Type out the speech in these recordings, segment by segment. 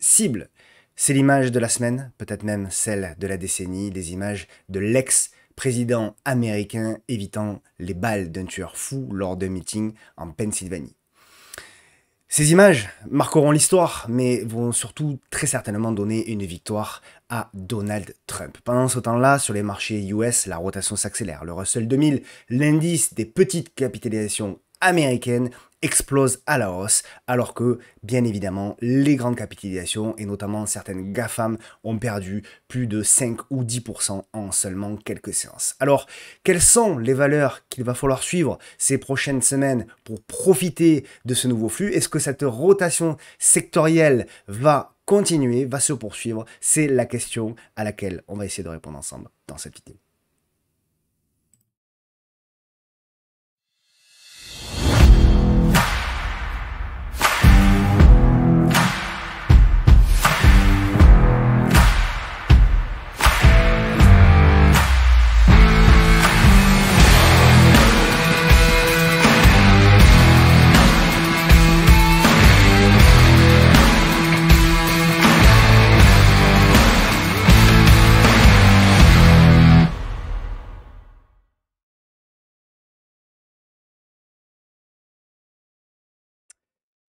cibles. C'est l'image de la semaine, peut-être même celle de la décennie, des images de l'ex-président américain évitant les balles d'un tueur fou lors d'un meeting en Pennsylvanie. Ces images marqueront l'histoire, mais vont surtout très certainement donner une victoire à Donald Trump. Pendant ce temps-là, sur les marchés US, la rotation s'accélère. Le Russell 2000, l'indice des petites capitalisations américaines, explose à la hausse, alors que, bien évidemment, les grandes capitalisations, et notamment certaines GAFAM, ont perdu plus de 5 ou 10% en seulement quelques séances. Alors, quelles sont les valeurs qu'il va falloir suivre ces prochaines semaines pour profiter de ce nouveau flux Est-ce que cette rotation sectorielle va continuer, va se poursuivre C'est la question à laquelle on va essayer de répondre ensemble dans cette vidéo.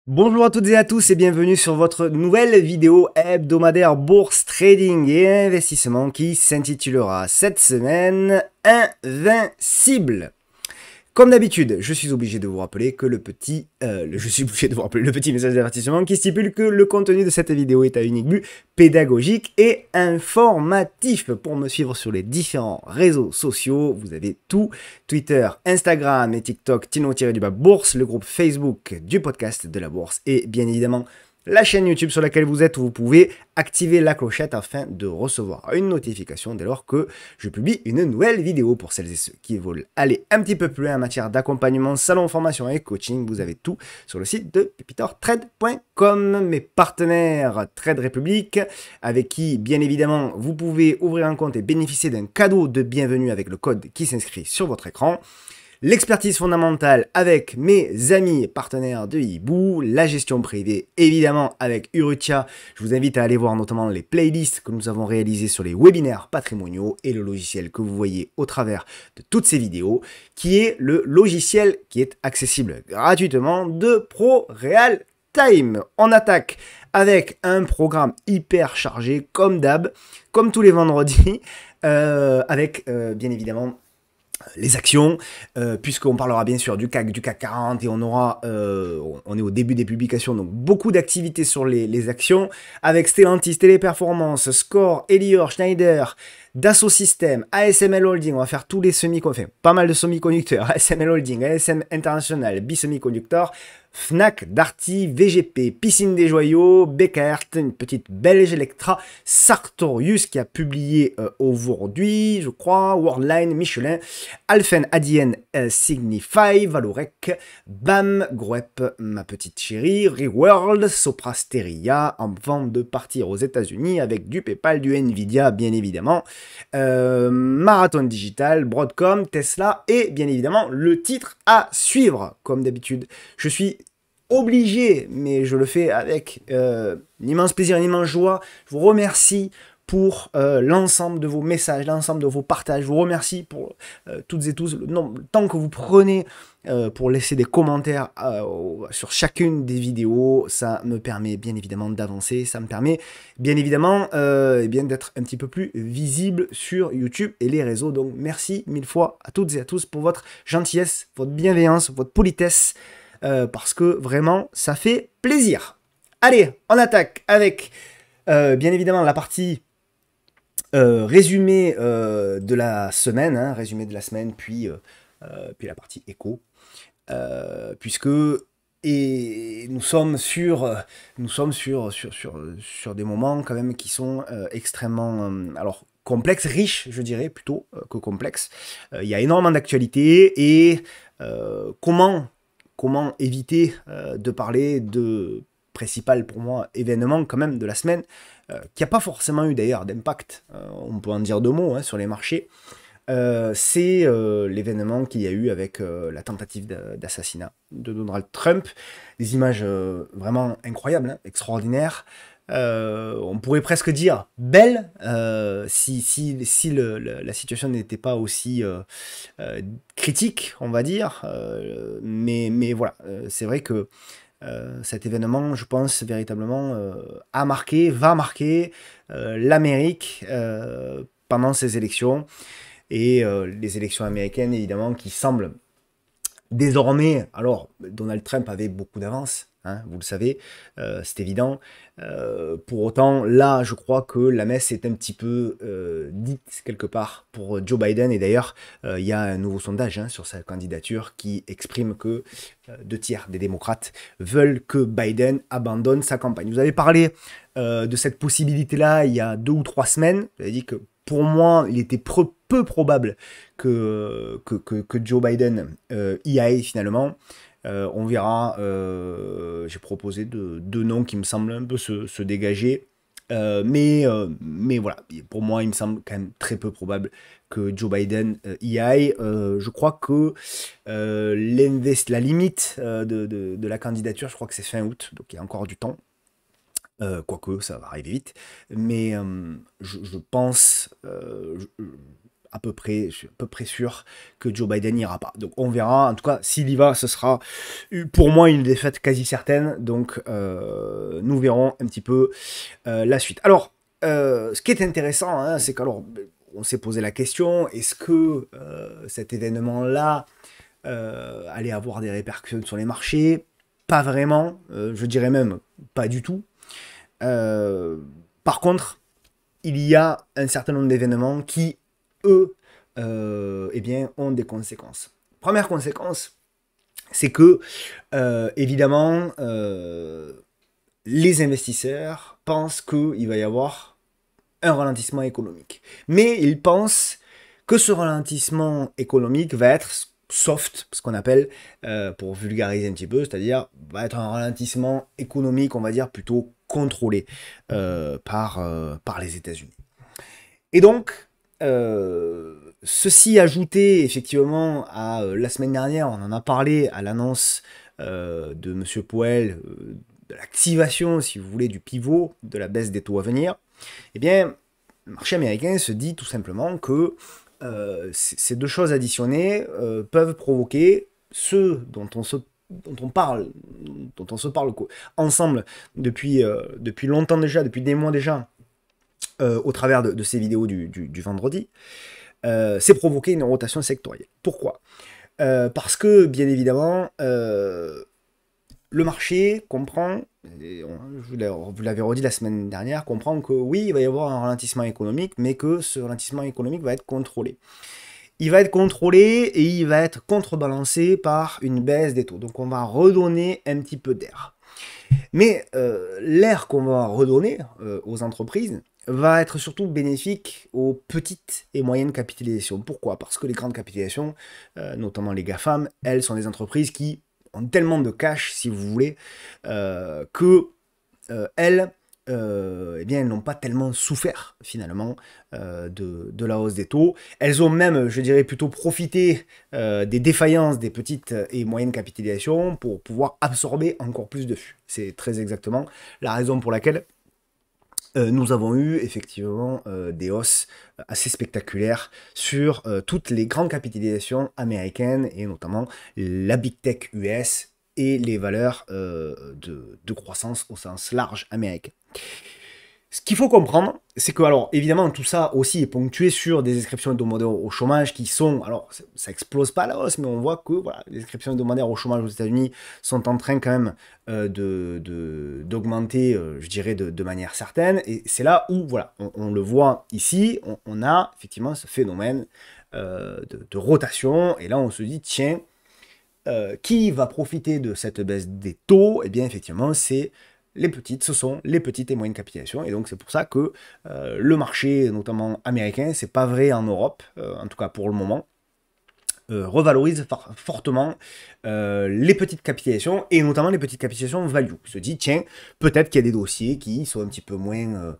Bonjour à toutes et à tous et bienvenue sur votre nouvelle vidéo hebdomadaire bourse trading et investissement qui s'intitulera cette semaine Invincible. Comme d'habitude, je suis obligé de vous rappeler que le petit, euh, je suis obligé de vous rappeler le petit message d'avertissement qui stipule que le contenu de cette vidéo est à unique but pédagogique et informatif. Pour me suivre sur les différents réseaux sociaux, vous avez tout Twitter, Instagram et TikTok, Tino-du-bas bourse, le groupe Facebook du podcast de la bourse et bien évidemment la chaîne YouTube sur laquelle vous êtes, vous pouvez activer la clochette afin de recevoir une notification dès lors que je publie une nouvelle vidéo pour celles et ceux qui veulent aller un petit peu plus loin en matière d'accompagnement, salon, formation et coaching. Vous avez tout sur le site de PepitorTrade.com. Mes partenaires Trade République, avec qui, bien évidemment, vous pouvez ouvrir un compte et bénéficier d'un cadeau de bienvenue avec le code qui s'inscrit sur votre écran l'expertise fondamentale avec mes amis et partenaires de Hibou, la gestion privée évidemment avec Urutia. Je vous invite à aller voir notamment les playlists que nous avons réalisées sur les webinaires patrimoniaux et le logiciel que vous voyez au travers de toutes ces vidéos qui est le logiciel qui est accessible gratuitement de Real Time. On attaque avec un programme hyper chargé comme d'hab, comme tous les vendredis, euh, avec euh, bien évidemment les actions, euh, puisqu'on parlera bien sûr du CAC, du CAC 40, et on aura, euh, on est au début des publications, donc beaucoup d'activités sur les, actions, avec Stellantis, Téléperformance, Score, Elior, Schneider, Dassault system ASML Holding, on va faire tous les semi fait pas mal de semi-conducteurs, ASML Holding, ASM International, bi-semi-conducteurs Fnac, Darty, VGP, Piscine des Joyaux, Beckert, une petite belge Electra, Sartorius qui a publié euh, aujourd'hui, je crois, Worldline, Michelin, Alphen, Adien, euh, Signify, Valorec, Bam, Gruep, ma petite chérie, Reworld, Soprasteria, en vente de partir aux États-Unis avec du PayPal, du Nvidia, bien évidemment, euh, Marathon Digital, Broadcom, Tesla et bien évidemment le titre à suivre, comme d'habitude. Je suis obligé, mais je le fais avec un euh, immense plaisir, une immense joie. Je vous remercie pour euh, l'ensemble de vos messages, l'ensemble de vos partages. Je vous remercie pour euh, toutes et tous le, nombre, temps que vous prenez pour laisser des commentaires sur chacune des vidéos. Ça me permet bien évidemment d'avancer, ça me permet bien évidemment eh bien d'être un petit peu plus visible sur YouTube et les réseaux. Donc merci mille fois à toutes et à tous pour votre gentillesse, votre bienveillance, votre politesse. Euh, parce que vraiment, ça fait plaisir. Allez, on attaque avec, euh, bien évidemment, la partie euh, résumé de la semaine, hein, résumé de la semaine, puis, puis la partie écho, puisque et nous sommes sur nous sommes sur sur, sur, sur des moments quand même qui sont extrêmement alors complexes riches je dirais plutôt que complexes il y a énormément d'actualités et comment comment éviter euh, de parler de principal pour moi événement quand même de la semaine, euh, qui n'a pas forcément eu d'ailleurs d'impact, euh, on peut en dire deux mots hein, sur les marchés, c'est l'événement qu'il y a eu avec la tentative d'assassinat de Donald Trump, des images vraiment incroyables, hein, extraordinaires, euh, on pourrait presque dire belle, euh, si, la situation n'était pas aussi euh, critique, on va dire. mais, mais voilà, c'est vrai que cet événement, je pense véritablement, a marqué, va marquer l'Amérique pendant ces élections. Et les élections américaines, évidemment, qui semblent désormais, alors Donald Trump avait beaucoup d'avance, Hein, vous le savez, euh, c'est évident. Euh, pour autant, là, je crois que la messe est un petit peu euh, dite quelque part pour Joe Biden. Et d'ailleurs, il y a un nouveau sondage hein, sur sa candidature qui exprime que deux tiers des démocrates veulent que Biden abandonne sa campagne. Vous avez parlé de cette possibilité-là il y a deux ou trois semaines. Vous avez dit que pour moi, il était peu, probable que, que, que, Joe Biden y aille finalement. Euh, on verra. Euh, j'ai proposé deux, noms qui me semblent un peu se, dégager. Euh, mais, mais voilà, pour moi, il me semble quand même très peu probable que Joe Biden y aille. je crois que la limite de, la candidature, je crois que c'est fin août, donc il y a encore du temps. Quoique, ça va arriver vite. Mais je, je, pense, à peu près, je suis à peu près sûr que Joe Biden n'ira pas. Donc on verra. En tout cas, s'il y va, ce sera euh, pour moi une défaite quasi certaine. Donc euh, nous verrons un petit peu euh, la suite. Alors, ce qui est intéressant, hein, c'est qu'alors on s'est posé la question est-ce que cet événement-là allait avoir des répercussions sur les marchés Pas vraiment. je dirais même pas du tout. par contre, il y a un certain nombre d'événements qui eux, euh, eh bien, ont des conséquences. Première conséquence, c'est que, euh, évidemment, euh, les investisseurs pensent qu'il va y avoir un ralentissement économique. Mais ils pensent que ce ralentissement économique va être soft, ce qu'on appelle, pour vulgariser un petit peu, c'est-à-dire va être un ralentissement économique, on va dire, plutôt contrôlé par, par les États-Unis. Et donc, euh, ceci ajouté effectivement à euh, la semaine dernière, on en a parlé à l'annonce euh, de M. Poel, de l'activation, si vous voulez, du pivot, de la baisse des taux à venir, eh bien, le marché américain se dit tout simplement que ces deux choses additionnées peuvent provoquer ce dont on se on parle, dont on se parle ensemble depuis, depuis longtemps déjà, depuis des mois déjà, euh, au travers de, ces vidéos du, vendredi, c'est euh, provoquer une rotation sectorielle. Pourquoi euh, Parce que, bien évidemment, le marché comprend, vous l'avez redit la semaine dernière, comprend que oui, il va y avoir un ralentissement économique, mais que ce ralentissement économique va être contrôlé il va être contrôlé et il va être contrebalancé par une baisse des taux. Donc on va redonner un petit peu d'air. Mais l'air qu'on va redonner aux entreprises, va être surtout bénéfique aux petites et moyennes capitalisations. Pourquoi Parce que les grandes capitalisations, euh, notamment les GAFAM, elles sont des entreprises qui ont tellement de cash, si vous voulez, euh, que euh, elles, eh bien, elles n'ont pas tellement souffert finalement de, de, la hausse des taux. Elles ont même, je dirais, plutôt profité des défaillances des petites et moyennes capitalisations pour pouvoir absorber encore plus de flux. C'est très exactement la raison pour laquelle euh, nous avons eu effectivement euh, des hausses euh, assez spectaculaires sur toutes les grandes capitalisations américaines et notamment la big tech US et les valeurs de, croissance au sens large américain. Ce qu'il faut comprendre, c'est que, alors, évidemment, tout ça aussi est ponctué sur des inscriptions demandeurs au chômage qui sont, alors, ça explose pas la hausse, mais on voit que voilà, les inscriptions demandeurs au chômage aux États-Unis sont en train quand même euh, de d'augmenter, euh, je dirais, de, manière certaine. Et c'est là où, voilà, on, le voit ici, on, a effectivement ce phénomène euh, de, de, rotation. Et là, on se dit, tiens, qui va profiter de cette baisse des taux Eh bien, effectivement, c'est les petites, ce sont les petites et moyennes capitalisations. Et donc c'est pour ça que euh, le marché, notamment américain, c'est pas vrai en Europe, euh, en tout cas pour le moment. Euh, revalorise fortement les petites capitalisations et notamment les petites capitalisations value. On se dit, tiens, peut-être qu'il y a des dossiers qui sont un petit peu moins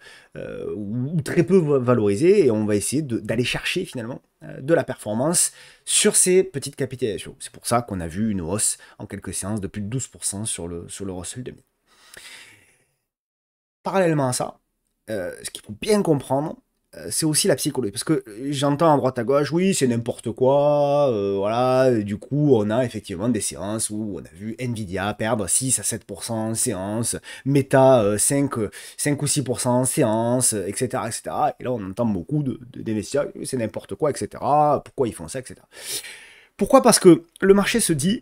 ou très peu valorisés et on va essayer d'aller chercher finalement de la performance sur ces petites capitalisations. C'est pour ça qu'on a vu une hausse en quelques séances de plus de 12% sur le, sur le Russell 2000. Parallèlement à ça, euh, ce qu'il faut bien comprendre, euh, c'est aussi la psychologie. Parce que euh, j'entends à droite à gauche, oui, c'est n'importe quoi, voilà, du coup, on a effectivement des séances où on a vu Nvidia perdre 6 à 7% en séance, Meta 5, 5 ou 6% en séance, etc., etc. Et là, on entend beaucoup d'investisseurs, de, c'est n'importe quoi, etc., pourquoi ils font ça, etc. Pourquoi Parce que le marché se dit,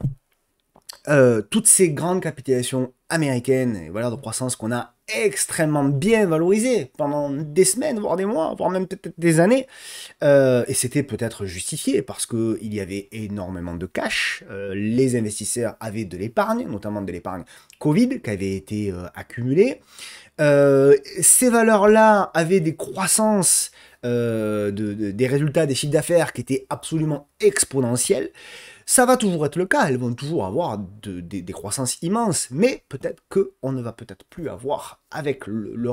toutes ces grandes capitalisations américaines et valeurs de croissance qu'on a extrêmement bien valorisé pendant des semaines, voire des mois, voire même peut-être des années. Euh, et c'était peut-être justifié parce qu'il y avait énormément de cash. Euh, les investisseurs avaient de l'épargne, notamment de l'épargne Covid qui avait été euh, accumulée. ces valeurs-là avaient des croissances, des résultats, des chiffres d'affaires qui étaient absolument exponentiels. Ça va toujours être le cas, elles vont toujours avoir des croissances immenses, mais peut-être qu'on ne va peut-être plus avoir avec le, le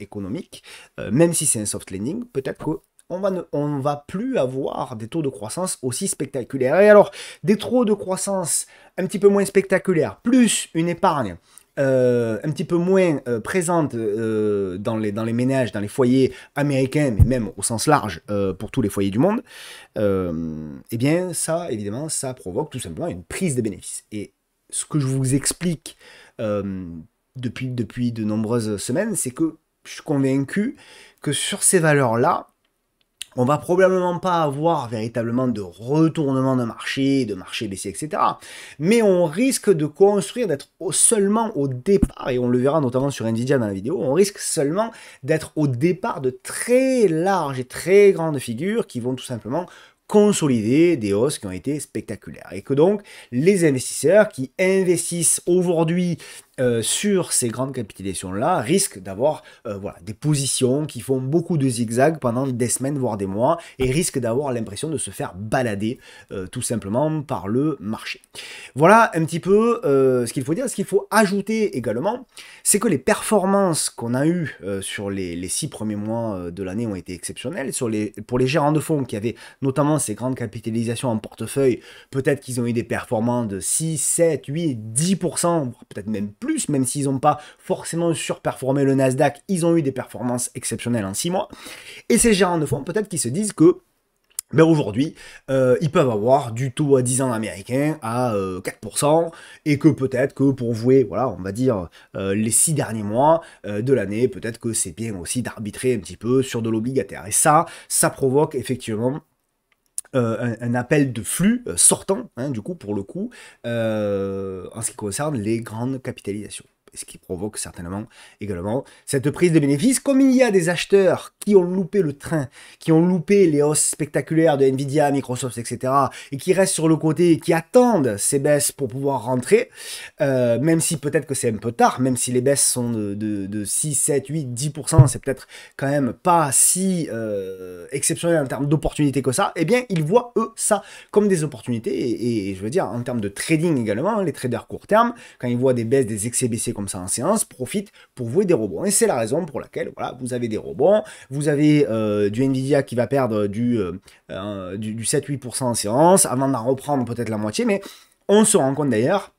économique, euh, même si c'est un soft landing, peut-être que on va, ne, va plus avoir des taux de croissance aussi spectaculaires. Et alors, des taux de croissance un petit peu moins spectaculaires, plus une épargne euh, un petit peu moins euh, présente euh, dans, les, ménages, dans les foyers américains, mais même au sens large pour tous les foyers du monde, eh bien ça, évidemment, ça provoque tout simplement une prise des bénéfices. Et ce que je vous explique depuis, depuis de nombreuses semaines, c'est que je suis convaincu que sur ces valeurs-là, on va probablement pas avoir véritablement de retournement de marché, de marché baissier, etc. Mais on risque de construire, d'être seulement au départ, et on le verra notamment sur Nvidia dans la vidéo, on risque seulement d'être au départ de très larges et très grandes figures qui vont tout simplement consolider des hausses qui ont été spectaculaires. Et que donc les investisseurs qui investissent aujourd'hui euh, sur ces grandes capitalisations-là risquent d'avoir euh, voilà, des positions qui font beaucoup de zigzags pendant des semaines, voire des mois, et risquent d'avoir l'impression de se faire balader euh, tout simplement par le marché. Voilà un petit peu ce qu'il faut dire. Ce qu'il faut ajouter également, c'est que les performances qu'on a eues sur les, les, six premiers mois de l'année ont été exceptionnelles. Sur les, pour les gérants de fonds qui avaient notamment ces grandes capitalisations en portefeuille, peut-être qu'ils ont eu des performances de 6, 7, 8, 10%, peut-être même plus même s'ils n'ont pas forcément surperformé le Nasdaq, ils ont eu des performances exceptionnelles en 6 mois. Et ces gérants de fonds, peut-être qu'ils se disent que mais ben, aujourd'hui, euh, ils peuvent avoir du taux à 10 ans américain à 4%, euh, et que peut-être que pour vouer, voilà, on va dire, euh, les 6 derniers mois de l'année, peut-être que c'est bien aussi d'arbitrer un petit peu sur de l'obligataire. Et ça, ça provoque effectivement euh, un, appel de flux euh, sortant, hein, du coup, pour le coup, euh, en ce qui concerne les grandes capitalisations ce qui provoque certainement également cette prise de bénéfices. Comme il y a des acheteurs qui ont loupé le train, qui ont loupé les hausses spectaculaires de Nvidia, Microsoft, etc., et qui restent sur le côté et qui attendent ces baisses pour pouvoir rentrer, euh, même si peut-être que c'est un peu tard, même si les baisses sont de, 6, 7, 8, 10%, c'est peut-être quand même pas si euh, exceptionnel en termes d'opportunités que ça, eh bien, ils voient, eux, ça comme des opportunités. Et, je veux dire, en termes de trading également, hein, les traders court terme, quand ils voient des baisses des excès baissés comme ça en séance profite pour vouer des rebonds. Et c'est la raison pour laquelle voilà, vous avez des rebonds, vous avez euh, du Nvidia qui va perdre du, euh, euh, du, du 7-8% en séance, avant d'en reprendre peut-être la moitié, mais on se rend compte d'ailleurs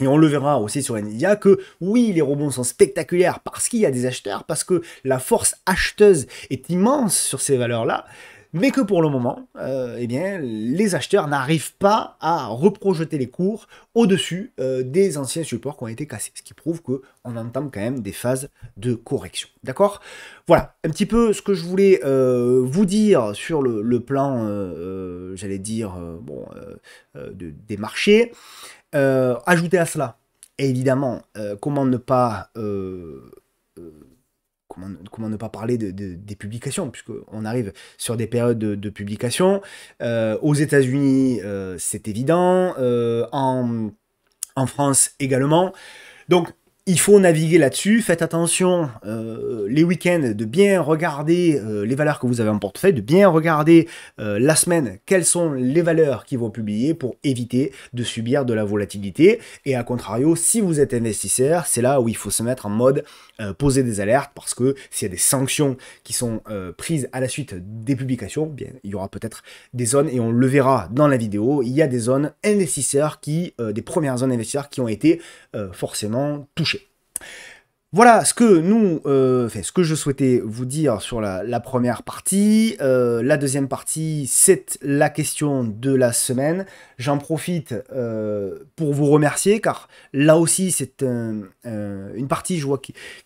et on le verra aussi sur Nvidia que oui, les rebonds sont spectaculaires parce qu'il y a des acheteurs, parce que la force acheteuse est immense sur ces valeurs-là, mais que pour le moment, euh, eh bien, les acheteurs n'arrivent pas à reprojeter les cours au-dessus euh, des anciens supports qui ont été cassés, ce qui prouve qu'on entame quand même des phases de correction. D'accord Voilà, un petit peu ce que je voulais euh, vous dire sur le, plan, j'allais dire, bon, des marchés. Ajouter à cela, évidemment, comment ne pas Comment, ne pas parler des publications, puisqu'on arrive sur des périodes de, publications. publication. Euh, aux États-Unis, euh, c'est évident. Euh, en, en, France également. Donc, il faut naviguer là-dessus. Faites attention euh, les week-ends de bien regarder euh, les valeurs que vous avez en portefeuille, de bien regarder euh, la semaine quelles sont les valeurs qui vont publier pour éviter de subir de la volatilité. Et à contrario, si vous êtes investisseur, c'est là où il faut se mettre en mode poser des alertes parce que s'il y a des sanctions qui sont prises à la suite des publications, bien, il y aura peut-être des zones et on le verra dans la vidéo. Il y a des zones investisseurs qui, des premières zones investisseurs qui ont été forcément touchées voilà ce que nous, euh, ce que je souhaitais vous dire sur la, première partie. Euh, la deuxième partie, c'est la question de la semaine. J'en profite euh, pour vous remercier car là aussi, c'est une partie,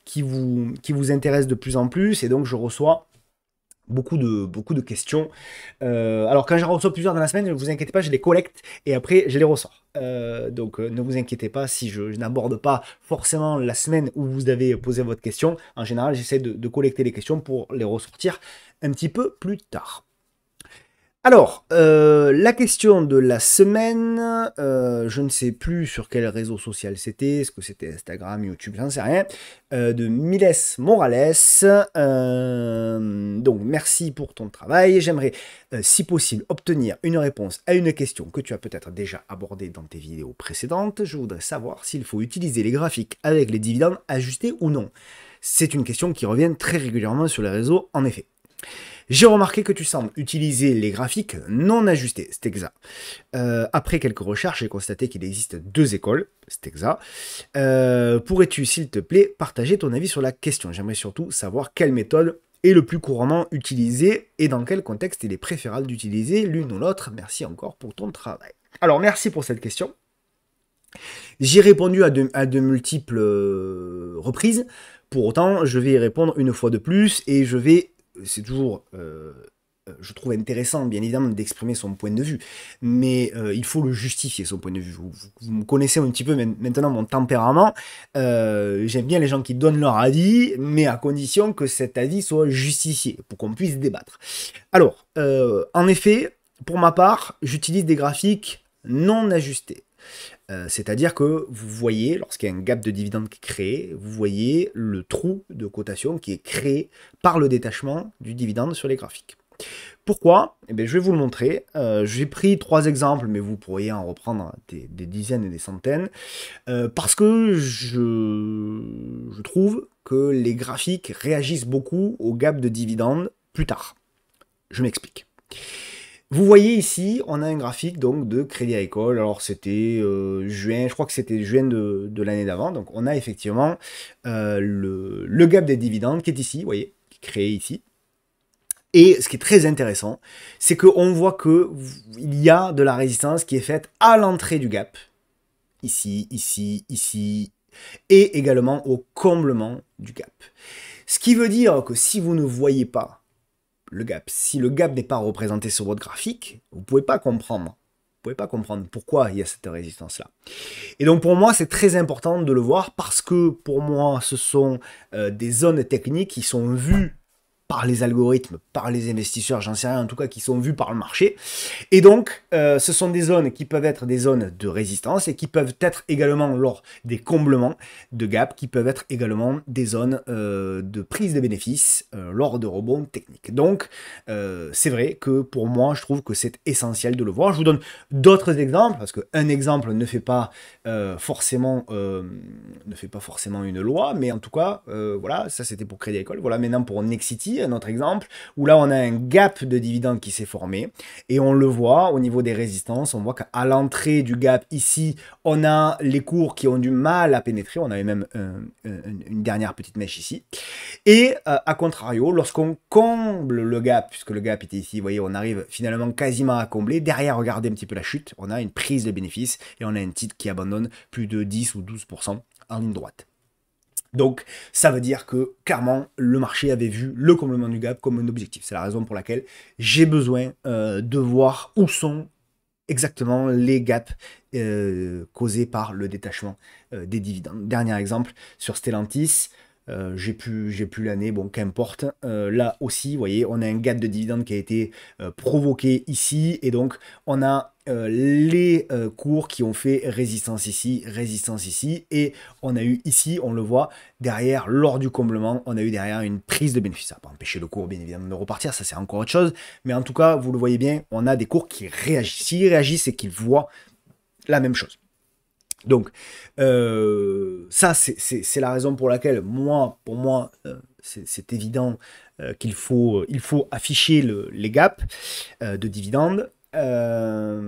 qui, vous, qui vous intéresse de plus en plus et donc je reçois beaucoup de, beaucoup de questions. Euh, alors quand j'en reçois plusieurs dans la semaine, ne vous inquiétez pas, je les collecte et après je les ressors. Euh, donc euh, ne vous inquiétez pas si je, n'aborde pas forcément la semaine où vous avez posé votre question. En général, j'essaie de collecter les questions pour les ressortir un petit peu plus tard. Alors, euh, la question de la semaine, euh, je ne sais plus sur quel réseau social c'était, est-ce que c'était Instagram, YouTube, j'en sais rien, euh, de Miles Morales. donc, merci pour ton travail. J'aimerais, si possible, obtenir une réponse à une question que tu as peut-être déjà abordée dans tes vidéos précédentes. Je voudrais savoir s'il faut utiliser les graphiques avec les dividendes ajustés ou non. C'est une question qui revient très régulièrement sur les réseaux, en effet. J'ai remarqué que tu sembles utiliser les graphiques non ajustés, Stexa. Euh, après quelques recherches, j'ai constaté qu'il existe deux écoles, Stexa. Euh, pourrais-tu, s'il te plaît, partager ton avis sur la question J'aimerais surtout savoir quelle méthode est le plus couramment utilisée et dans quel contexte il est préférable d'utiliser l'une ou l'autre. Merci encore pour ton travail. Alors, merci pour cette question. J'ai répondu à à de, multiples euh, reprises. Pour autant, je vais y répondre une fois de plus et je vais c'est toujours, euh, euh, je trouve intéressant, bien évidemment, d'exprimer son point de vue, mais euh, il faut le justifier, son point de vue. Vous, me connaissez un petit peu maintenant mon tempérament. J'aime bien les gens qui donnent leur avis, mais à condition que cet avis soit justifié, pour qu'on puisse débattre. Alors, en effet, pour ma part, j'utilise des graphiques non ajustés. Euh, c'est-à-dire que vous voyez, lorsqu'il y a un gap de dividende qui est créé, vous voyez le trou de cotation qui est créé par le détachement du dividende sur les graphiques. Pourquoi eh bien, Je vais vous le montrer. Euh, j'ai pris trois exemples, mais vous pourriez en reprendre des, dizaines et des centaines, euh, parce que je, je trouve que les graphiques réagissent beaucoup au gap de dividendes plus tard. Je m'explique. Vous voyez ici, on a un graphique donc de Crédit école. Alors c'était euh, juin, je crois que c'était juin de, l'année d'avant. Donc on a effectivement euh, le, le, gap des dividendes qui est ici, vous voyez, qui est créé ici. Et ce qui est très intéressant, c'est qu'on voit qu'il y a de la résistance qui est faite à l'entrée du gap. Ici, ici, ici. Et également au comblement du gap. Ce qui veut dire que si vous ne voyez pas le gap. Si le gap n'est pas représenté sur votre graphique, vous ne pouvez pas comprendre. Vous pouvez pas comprendre pourquoi il y a cette résistance-là. Et donc pour moi, c'est très important de le voir parce que pour moi, ce sont euh, des zones techniques qui sont vues par les algorithmes, par les investisseurs, j'en sais rien, en tout cas qui sont vus par le marché. Et donc, euh, ce sont des zones qui peuvent être des zones de résistance et qui peuvent être également, lors des comblements de gap, qui peuvent être également des zones euh, de prise de bénéfices euh, lors de rebonds techniques. Donc, c'est vrai que pour moi, je trouve que c'est essentiel de le voir. Je vous donne d'autres exemples, parce qu'un exemple ne fait pas forcément ne fait pas forcément une loi, mais en tout cas, voilà, ça c'était pour Crédit École, voilà maintenant pour Nexity, un autre exemple, où là on a un gap de dividendes qui s'est formé et on le voit au niveau des résistances, on voit qu'à l'entrée du gap ici, on a les cours qui ont du mal à pénétrer, on avait même euh, euh, une dernière petite mèche ici. Et euh, à contrario, lorsqu'on comble le gap, puisque le gap était ici, vous voyez, on arrive finalement quasiment à combler, derrière, regardez un petit peu la chute, on a une prise de bénéfice et on a un titre qui abandonne plus de 10 ou 12% en ligne droite. Donc ça veut dire que clairement le marché avait vu le comblement du gap comme un objectif. C'est la raison pour laquelle j'ai besoin euh, de voir où sont exactement les gaps euh, causés par le détachement euh, des dividendes. Dernier exemple sur Stellantis. j'ai plus, j'ai l'année, bon, qu'importe. là aussi, vous voyez, on a un gap de dividendes qui a été provoqué ici, et donc on a euh, les euh, cours qui ont fait résistance ici, résistance ici, et on a eu ici, on le voit, derrière, lors du comblement, on a eu derrière une prise de bénéfice. Ça n'a pas empêché le cours, bien évidemment, de repartir, ça c'est encore autre chose, mais en tout cas, vous le voyez bien, on a des cours qui réagissent. S'ils réagissent, c'est qu'ils voient la même chose. Donc, euh, ça, c'est la raison pour laquelle, moi, pour moi, c'est évident qu'il faut, afficher les gaps de dividendes. Euh,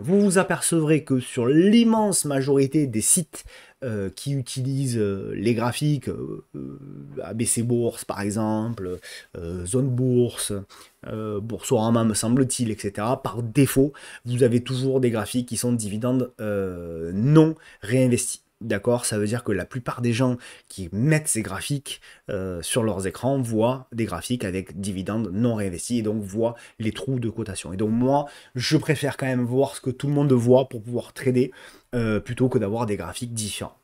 vous vous apercevrez que sur l'immense majorité des sites euh, qui utilisent euh, les graphiques, ABC Bourse par exemple, Zone Bourse, Boursorama me semble-t-il, etc., par défaut, vous avez toujours des graphiques qui sont dividendes non réinvestis. D'accord Ça veut dire que la plupart des gens qui mettent ces graphiques euh, sur leurs écrans voient des graphiques avec dividendes non réinvestis et donc voient les trous de cotation. Et donc moi, je préfère quand même voir ce que tout le monde voit pour pouvoir trader euh, plutôt que d'avoir des graphiques différents.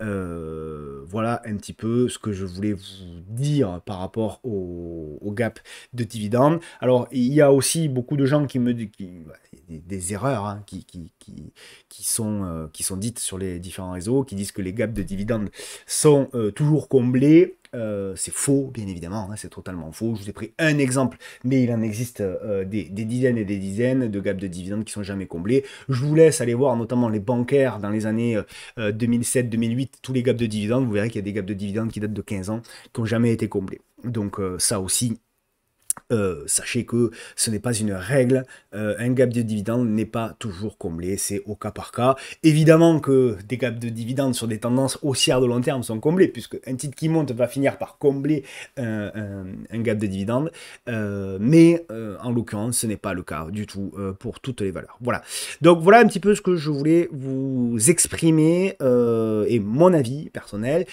Euh, voilà un petit peu ce que je voulais vous dire par rapport au, gaps gap de dividendes. Alors, il y a aussi beaucoup de gens qui me disent des, erreurs hein, qui, qui, sont, euh, qui sont dites sur les différents réseaux, qui disent que les gaps de dividendes sont euh, toujours comblés. Euh, c'est faux, bien évidemment, hein, c'est totalement faux. Je vous ai pris un exemple, mais il en existe euh, des, dizaines et des dizaines de gaps de dividendes qui sont jamais comblés. Je vous laisse aller voir notamment les bancaires dans les années 2007-2008, euh, tous les gaps de dividendes. Vous verrez qu'il y a des gaps de dividendes qui datent de 15 ans, qui n'ont jamais été comblés. Donc ça aussi, euh, sachez que ce n'est pas une règle. Euh, un gap de dividende n'est pas toujours comblé, c'est au cas par cas. Évidemment que des gaps de dividende sur des tendances haussières de long terme sont comblés, puisque un titre qui monte va finir par combler euh, un, gap de dividende. mais en l'occurrence, ce n'est pas le cas du tout pour toutes les valeurs. Voilà. Donc voilà un petit peu ce que je voulais vous exprimer et mon avis personnel.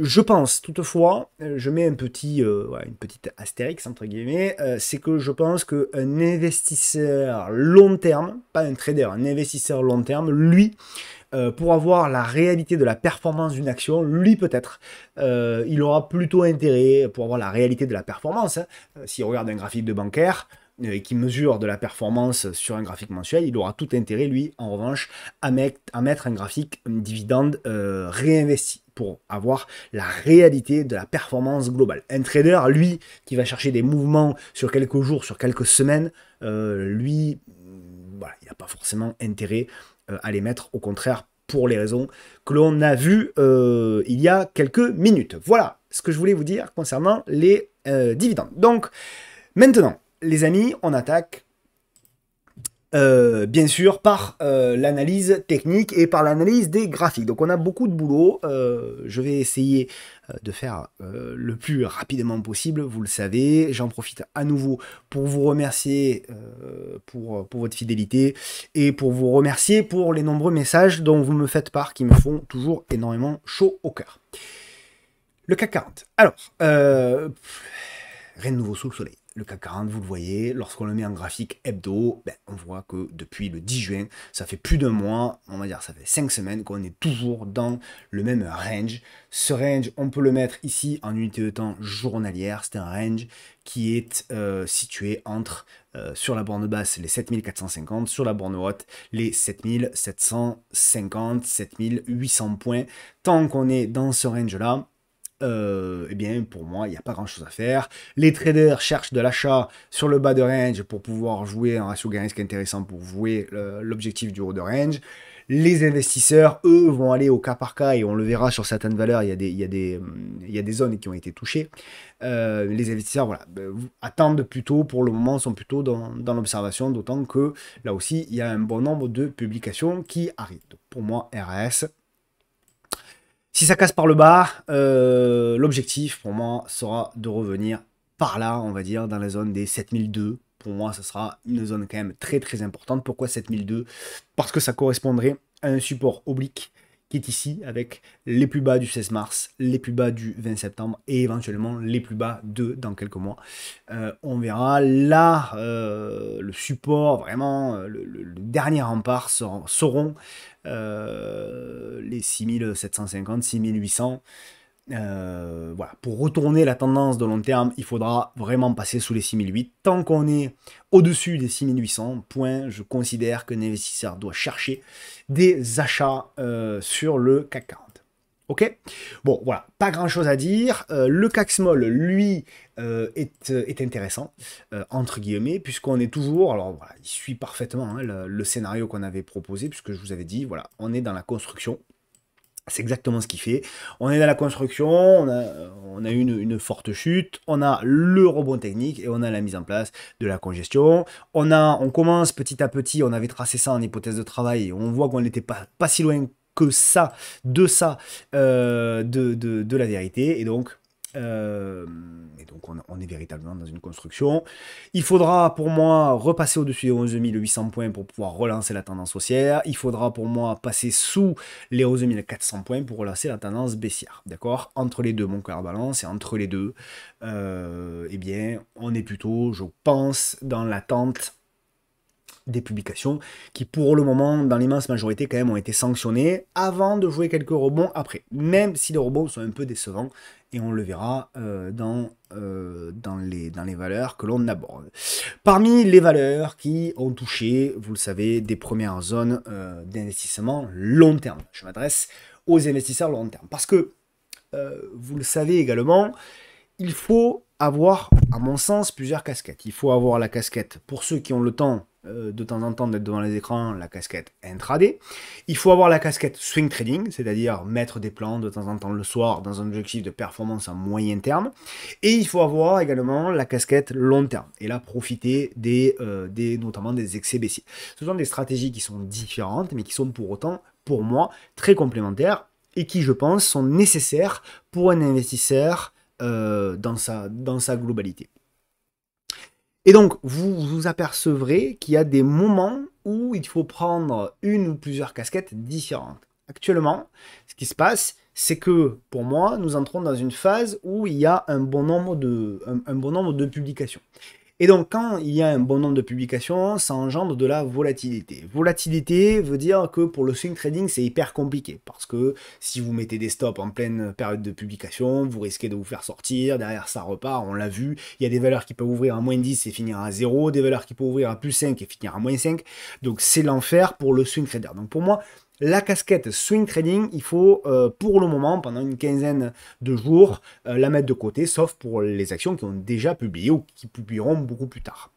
Je pense, toutefois, euh, je mets un petit, euh, une petite astérix entre guillemets, euh, c'est que je pense qu'un investisseur long terme, pas un trader, un investisseur long terme, lui, pour avoir la réalité de la performance d'une action, lui peut-être, il aura plutôt intérêt pour avoir la réalité de la performance. Hein. S'il regarde un graphique de bancaire, qui mesure de la performance sur un graphique mensuel, il aura tout intérêt, lui, en revanche, à, mettre, un graphique dividende réinvesti pour avoir la réalité de la performance globale. Un trader, lui, qui va chercher des mouvements sur quelques jours, sur quelques semaines, euh, lui, mm, il n'a pas forcément intérêt euh, à les mettre, au contraire, pour les raisons que l'on a vues euh, il y a quelques minutes. Voilà ce que je voulais vous dire concernant les dividendes. Donc, maintenant, les amis, on attaque euh, bien sûr, par euh, l'analyse technique et par l'analyse des graphiques. Donc on a beaucoup de boulot. Euh, je vais essayer de faire le plus rapidement possible, vous le savez. J'en profite à nouveau pour vous remercier pour, pour votre fidélité et pour vous remercier pour les nombreux messages dont vous me faites part qui me font toujours énormément chaud au cœur. Le CAC 40. Alors, rien de nouveau sous le soleil le CAC 40, vous le voyez, lorsqu'on le met en graphique hebdo, ben, on voit que depuis le 10 juin, ça fait plus d'un mois, on va dire ça fait 5 semaines qu'on est toujours dans le même range. Ce range, on peut le mettre ici en unité de temps journalière, c'est un range qui est euh, situé entre euh, sur la borne basse les 7450, sur la borne haute les 7750, 7800 points. Tant qu'on est dans ce range-là, euh, eh bien, pour moi, il n'y a pas grand-chose à faire. Les traders cherchent de l'achat sur le bas de range pour pouvoir jouer un ratio gain-risque intéressant pour jouer l'objectif du haut de range. Les investisseurs, eux, vont aller au cas par cas et on le verra sur certaines valeurs, il y a des, zones qui ont été touchées. Euh, les investisseurs voilà, ben, attendent plutôt, pour le moment, sont plutôt dans, l'observation, d'autant que là aussi, il y a un bon nombre de publications qui arrivent. pour moi, RAS, si ça casse par le bas, euh, l'objectif pour moi sera de revenir par là, on va dire, dans la zone des 7002. Pour moi, ça sera une zone quand même très très importante. Pourquoi 7002 Parce que ça correspondrait à un support oblique qui est ici avec les plus bas du 16 mars, les plus bas du 20 septembre et éventuellement les plus bas de dans quelques mois. Euh, on verra. Là, euh, le support, vraiment, euh, le, dernier rempart seront, seront les 6750, 6800. Euh, voilà, pour retourner la tendance de long terme, il faudra vraiment passer sous les 6008. Tant qu'on est au-dessus des 6800 points, je considère que investisseur doit chercher des achats euh, sur le CAC 40. Ok Bon, voilà, pas grand-chose à dire. Euh, le CAC Small, lui, est, intéressant, entre guillemets, puisqu'on est toujours... Alors voilà, il suit parfaitement hein, le, le, scénario qu'on avait proposé, puisque je vous avais dit, voilà, on est dans la construction. C'est exactement ce qu'il fait. On est dans la construction, on a, eu une, forte chute, on a le rebond technique et on a la mise en place de la congestion. On, a, on commence petit à petit, on avait tracé ça en hypothèse de travail, on voit qu'on n'était pas, pas si loin que ça, de ça, euh, de, de, de la vérité. Et donc, euh, et donc on, est véritablement dans une construction. Il faudra pour moi repasser au-dessus des 11 800 points pour pouvoir relancer la tendance haussière. Il faudra pour moi passer sous les 11 400 points pour relancer la tendance baissière. D'accord Entre les deux, mon cœur balance, et entre les deux, euh, eh bien, on est plutôt, je pense, dans l'attente des publications qui pour le moment, dans l'immense majorité quand même, ont été sanctionnées avant de jouer quelques rebonds après. Même si les rebonds sont un peu décevants, et on le verra euh, dans, euh, dans, les, dans les valeurs que l'on aborde. Parmi les valeurs qui ont touché, vous le savez, des premières zones euh, d'investissement long terme, je m'adresse aux investisseurs long terme. Parce que, vous le savez également, il faut avoir, à mon sens, plusieurs casquettes. Il faut avoir la casquette pour ceux qui ont le temps euh, de temps en temps d'être devant les écrans, la casquette intraday. Il faut avoir la casquette swing trading, c'est-à-dire mettre des plans de temps en temps le soir dans un objectif de performance à moyen terme. Et il faut avoir également la casquette long terme. Et là, profiter euh, notamment des excès baissiers. Ce sont des stratégies qui sont différentes, mais qui sont pour autant, pour moi, très complémentaires et qui, je pense, sont nécessaires pour un investisseur euh, dans sa globalité. Et donc, vous vous apercevrez qu'il y a des moments où il faut prendre une ou plusieurs casquettes différentes. Actuellement, ce qui se passe, c'est que pour moi, nous entrons dans une phase où il y a un bon nombre de, publications. Et donc, quand il y a un bon nombre de publications, ça engendre de la volatilité. Volatilité veut dire que pour le swing trading, c'est hyper compliqué parce que si vous mettez des stops en pleine période de publication, vous risquez de vous faire sortir. Derrière, ça repart. On l'a vu. Il y a des valeurs qui peuvent ouvrir à moins 10 et finir à 0, des valeurs qui peuvent ouvrir à plus 5 et finir à moins 5. Donc, c'est l'enfer pour le swing trader. Donc, pour moi, la casquette swing trading, il faut euh, pour le moment, pendant une quinzaine de jours, euh, la mettre de côté, sauf pour les actions qui ont déjà publié ou qui publieront beaucoup plus tard.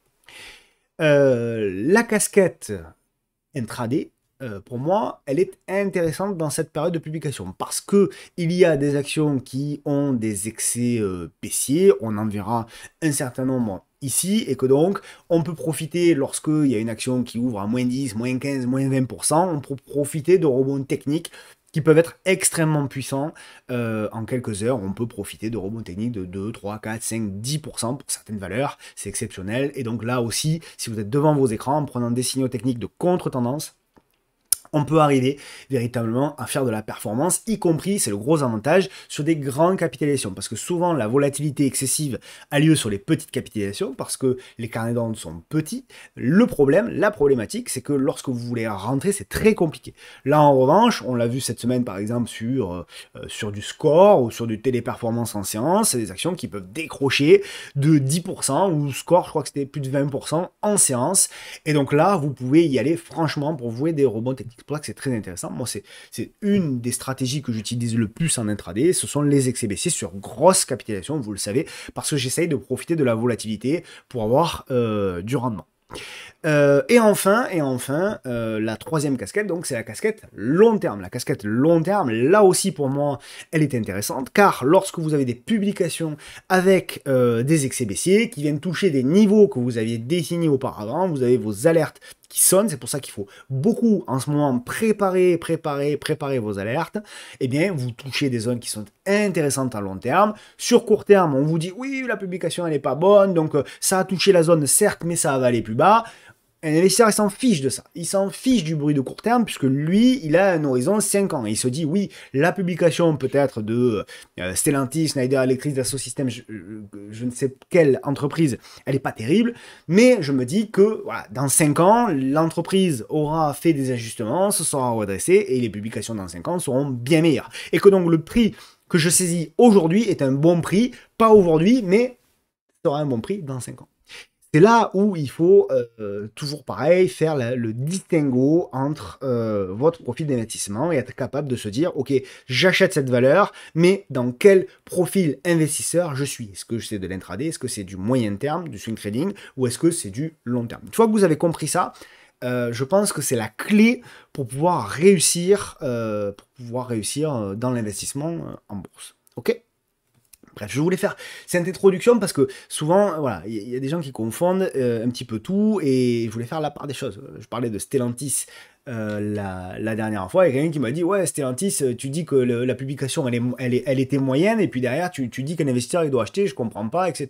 Euh, la casquette intraday, pour moi, elle est intéressante dans cette période de publication parce que il y a des actions qui ont des excès baissiers. On en verra un certain nombre ici et que donc on peut profiter lorsqu'il y a une action qui ouvre à moins 10, moins 15, moins 20%, on peut profiter de rebonds techniques qui peuvent être extrêmement puissants. Euh, en quelques heures, on peut profiter de rebonds techniques de 2, 3, 4, 5, 10% pour certaines valeurs. C'est exceptionnel. Et donc là aussi, si vous êtes devant vos écrans en prenant des signaux techniques de contre-tendance, on peut arriver véritablement à faire de la performance, y compris, c'est le gros avantage, sur des grandes capitalisations. Parce que souvent, la volatilité excessive a lieu sur les petites capitalisations, parce que les carnets d'ondes sont petits. Le problème, la problématique, c'est que lorsque vous voulez rentrer, c'est très compliqué. Là, en revanche, on l'a vu cette semaine, par exemple, sur, euh, euh, sur du score ou sur du téléperformance en séance, c'est des actions qui peuvent décrocher de 10% ou score, je crois que c'était plus de 20% en séance. Et donc là, vous pouvez y aller franchement pour vouer des robots techniques. C'est pour ça que c'est très intéressant. Moi, c'est une des stratégies que j'utilise le plus en intraday. Ce sont les excès baissiers sur grosse capitalisation, vous le savez, parce que j'essaye de profiter de la volatilité pour avoir euh, du rendement. Euh, et enfin, et enfin, euh, la troisième casquette, donc c'est la casquette long terme. La casquette long terme, là aussi pour moi, elle est intéressante car lorsque vous avez des publications avec des excès baissiers qui viennent toucher des niveaux que vous aviez dessinés auparavant, vous avez vos alertes c'est pour ça qu'il faut beaucoup en ce moment préparer, préparer, préparer vos alertes, et eh bien vous touchez des zones qui sont intéressantes à long terme. Sur court terme, on vous dit oui, la publication elle n'est pas bonne, donc euh, ça a touché la zone certes, mais ça va aller plus bas. Un investisseur, il s'en fiche de ça. Il s'en fiche du bruit de court terme, puisque lui, il a un horizon 5 ans. Et il se dit, oui, la publication peut-être de euh, Stellantis, Schneider Electric, Dassault Systèmes, je, euh, ne sais quelle entreprise, elle n'est pas terrible. Mais je me dis que dans 5 ans, l'entreprise aura fait des ajustements, se sera redressée, et les publications dans 5 ans seront bien meilleures. Et que donc le prix que je saisis aujourd'hui est un bon prix, pas aujourd'hui, mais sera un bon prix dans 5 ans. C'est là où il faut, euh, euh, toujours pareil, faire le distinguo entre euh, votre profil d'investissement et être capable de se dire, OK, j'achète cette valeur, mais dans quel profil investisseur je suis Est-ce que c'est de l'intraday Est-ce que c'est du moyen terme, du swing trading Ou est-ce que c'est du long terme Une fois que vous avez compris ça, je pense que c'est la clé pour pouvoir réussir, pour pouvoir réussir dans l'investissement en bourse. OK Bref, je voulais faire cette introduction parce que souvent, voilà, il y, a des gens qui confondent euh, un petit peu tout et je voulais faire la part des choses. Je parlais de Stellantis euh, la, dernière fois, et quelqu'un qui m'a dit Ouais, Stellantis, euh, tu dis que la publication elle, est, elle, est, était moyenne, et puis derrière, tu, tu dis qu'un investisseur il doit acheter, je comprends pas, etc.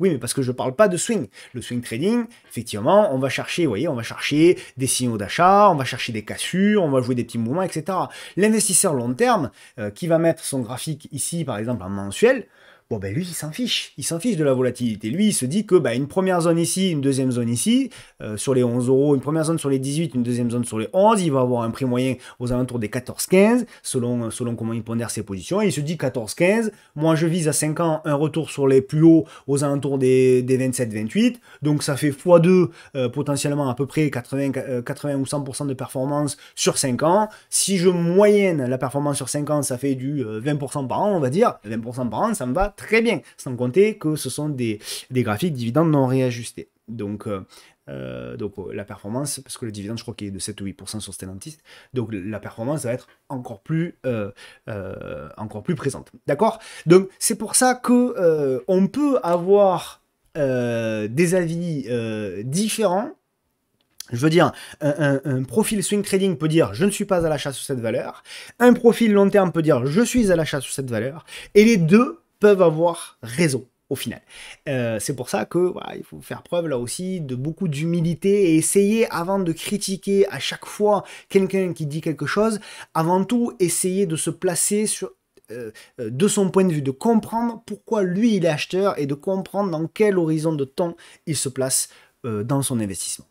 Oui, mais parce que je parle pas de swing. Le swing trading, effectivement, on va chercher, vous voyez, on va chercher des signaux d'achat, on va chercher des cassures, on va jouer des petits mouvements, etc. L'investisseur long terme, qui va mettre son graphique ici, par exemple, en mensuel, Bon, ben lui, il s'en fiche. Il s'en fiche de la volatilité. Lui, il se dit que ben, une première zone ici, une deuxième zone ici, euh, sur les 11 euros, une première zone sur les 18, une deuxième zone sur les 11, il va avoir un prix moyen aux alentours des 14-15, selon, selon comment il pondère ses positions. Et il se dit 14-15, moi je vise à 5 ans un retour sur les plus hauts aux alentours des, 27-28. Donc ça fait x2 euh, potentiellement à peu près 80, 80 euh, ou 100% de performance sur 5 ans. Si je moyenne la performance sur 5 ans, ça fait du 20% par an, on va dire. 20% par an, ça me va très bien, sans compter que ce sont des, des graphiques dividendes non réajustés. Donc, euh, euh, donc euh, la performance, parce que le dividende, je crois qu'il est de 7 ou 8% sur Stellantis, donc la performance va être encore plus, encore plus présente. D'accord Donc c'est pour ça que on peut avoir des avis différents. Je veux dire, un, un, profil swing trading peut dire je ne suis pas à l'achat sur cette valeur, un profil long terme peut dire je suis à l'achat sur cette valeur, et les deux avoir raison au final. Euh, c'est pour ça que il faut faire preuve là aussi de beaucoup d'humilité et essayer avant de critiquer à chaque fois quelqu'un qui dit quelque chose, avant tout essayer de se placer sur, euh, euh, de son point de vue, de comprendre pourquoi lui il est acheteur et de comprendre dans quel horizon de temps il se place dans son investissement.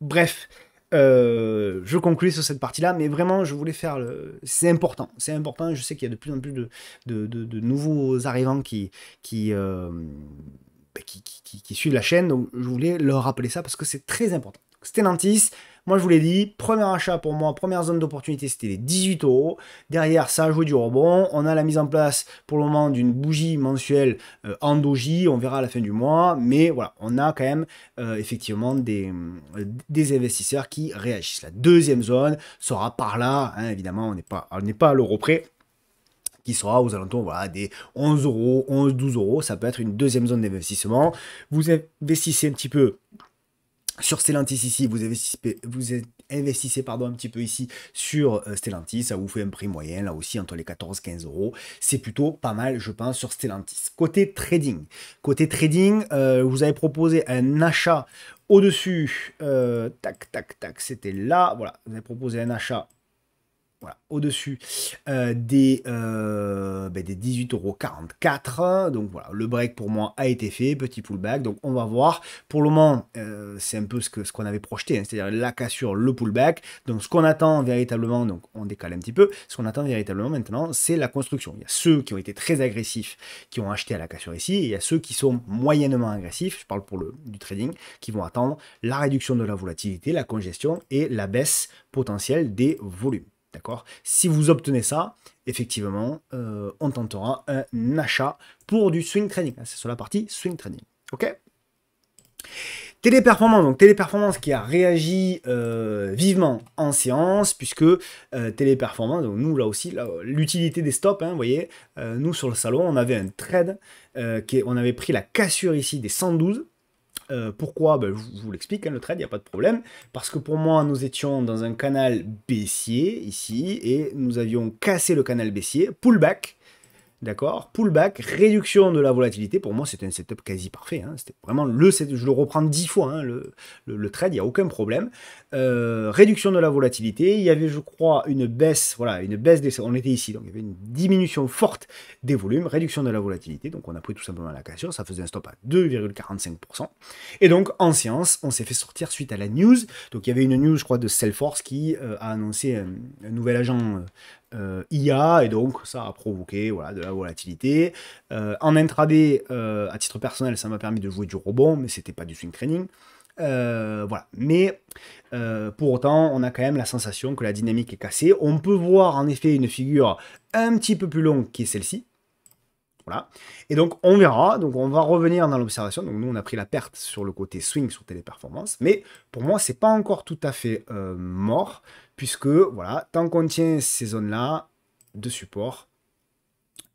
Bref, euh, je conclue sur cette partie-là, mais vraiment, je voulais faire le. C'est important, c'est important. Je sais qu'il y a de plus en plus de, nouveaux arrivants euh, ben, qui qui, qui, qui, suivent la chaîne, donc je voulais leur rappeler ça parce que c'est très important. C'était moi, je vous l'ai dit, premier achat pour moi, première zone d'opportunité, c'était les 18 euros. Derrière, ça a joué du rebond. On a la mise en place pour le moment d'une bougie mensuelle euh, en doji. On verra à la fin du mois. Mais voilà, on a quand même euh, effectivement euh, des, investisseurs qui réagissent. La deuxième zone sera par là. Hein, évidemment, on n'est pas, on pas à l'euro près qui sera aux alentours voilà, des 11 euros, 11, 12 euros. Ça peut être une deuxième zone d'investissement. Vous investissez un petit peu sur Stellantis ici, vous investissez, vous investissez pardon, un petit peu ici sur euh, Stellantis, ça vous fait un prix moyen, là aussi entre les 14 15 euros. C'est plutôt pas mal, je pense, sur Stellantis. Côté trading, côté trading, euh, vous avez proposé un achat au-dessus, euh, tac, tac, tac, c'était là, voilà, vous avez proposé un achat au-dessus euh, des, euh, ben, euros 18,44€. Donc voilà, le break pour moi a été fait, petit pullback. Donc on va voir. Pour le moment, euh, c'est un peu ce qu'on ce avait projeté, hein, c'est-à-dire la cassure, le pullback. Donc ce qu'on attend véritablement, donc on décale un petit peu, ce qu'on attend véritablement maintenant, c'est la construction. Il y a ceux qui ont été très agressifs, qui ont acheté à la cassure ici, et il y a ceux qui sont moyennement agressifs, je parle pour le du trading, qui vont attendre la réduction de la volatilité, la congestion et la baisse potentielle des volumes. D'accord Si vous obtenez ça, effectivement, euh, on tentera un achat pour du swing trading. C'est sur la partie swing trading. OK Téléperformance, donc Téléperformance qui a réagi euh, vivement en séance, puisque euh, Téléperformance, donc nous là aussi, l'utilité des stops, hein, vous voyez, nous sur le salon, on avait un trade, qui on avait pris la cassure ici des 112, euh, pourquoi ben, Je vous l'explique, hein, le trade, il n'y a pas de problème. Parce que pour moi, nous étions dans un canal baissier ici et nous avions cassé le canal baissier, pullback, D'accord Pullback, réduction de la volatilité. Pour moi, c'était un setup quasi parfait. Hein. C'était vraiment le setup. Je le reprends dix fois, hein, le, trade, il n'y a aucun problème. Euh, réduction de la volatilité. Il y avait, je crois, une baisse. Voilà, une baisse des. On était ici, donc il y avait une diminution forte des volumes, réduction de la volatilité. Donc on a pris tout simplement la cassure. Ça faisait un stop à 2,45%. Et donc en séance, on s'est fait sortir suite à la news. Donc il y avait une news, je crois, de Salesforce qui euh, a annoncé un nouvel agent euh, euh, IA, et donc ça a provoqué voilà, de la volatilité. Euh, en intraday, euh, à titre personnel, ça m'a permis de jouer du rebond, mais c'était pas du swing training. voilà, mais pour autant, on a quand même la sensation que la dynamique est cassée. On peut voir en effet une figure un petit peu plus longue qui est celle-ci, voilà. Et donc, on verra. Donc, on va revenir dans l'observation. Donc, nous, on a pris la perte sur le côté swing sur téléperformance. Mais pour moi, c'est pas encore tout à fait mort puisque voilà, tant qu'on tient ces zones-là de support,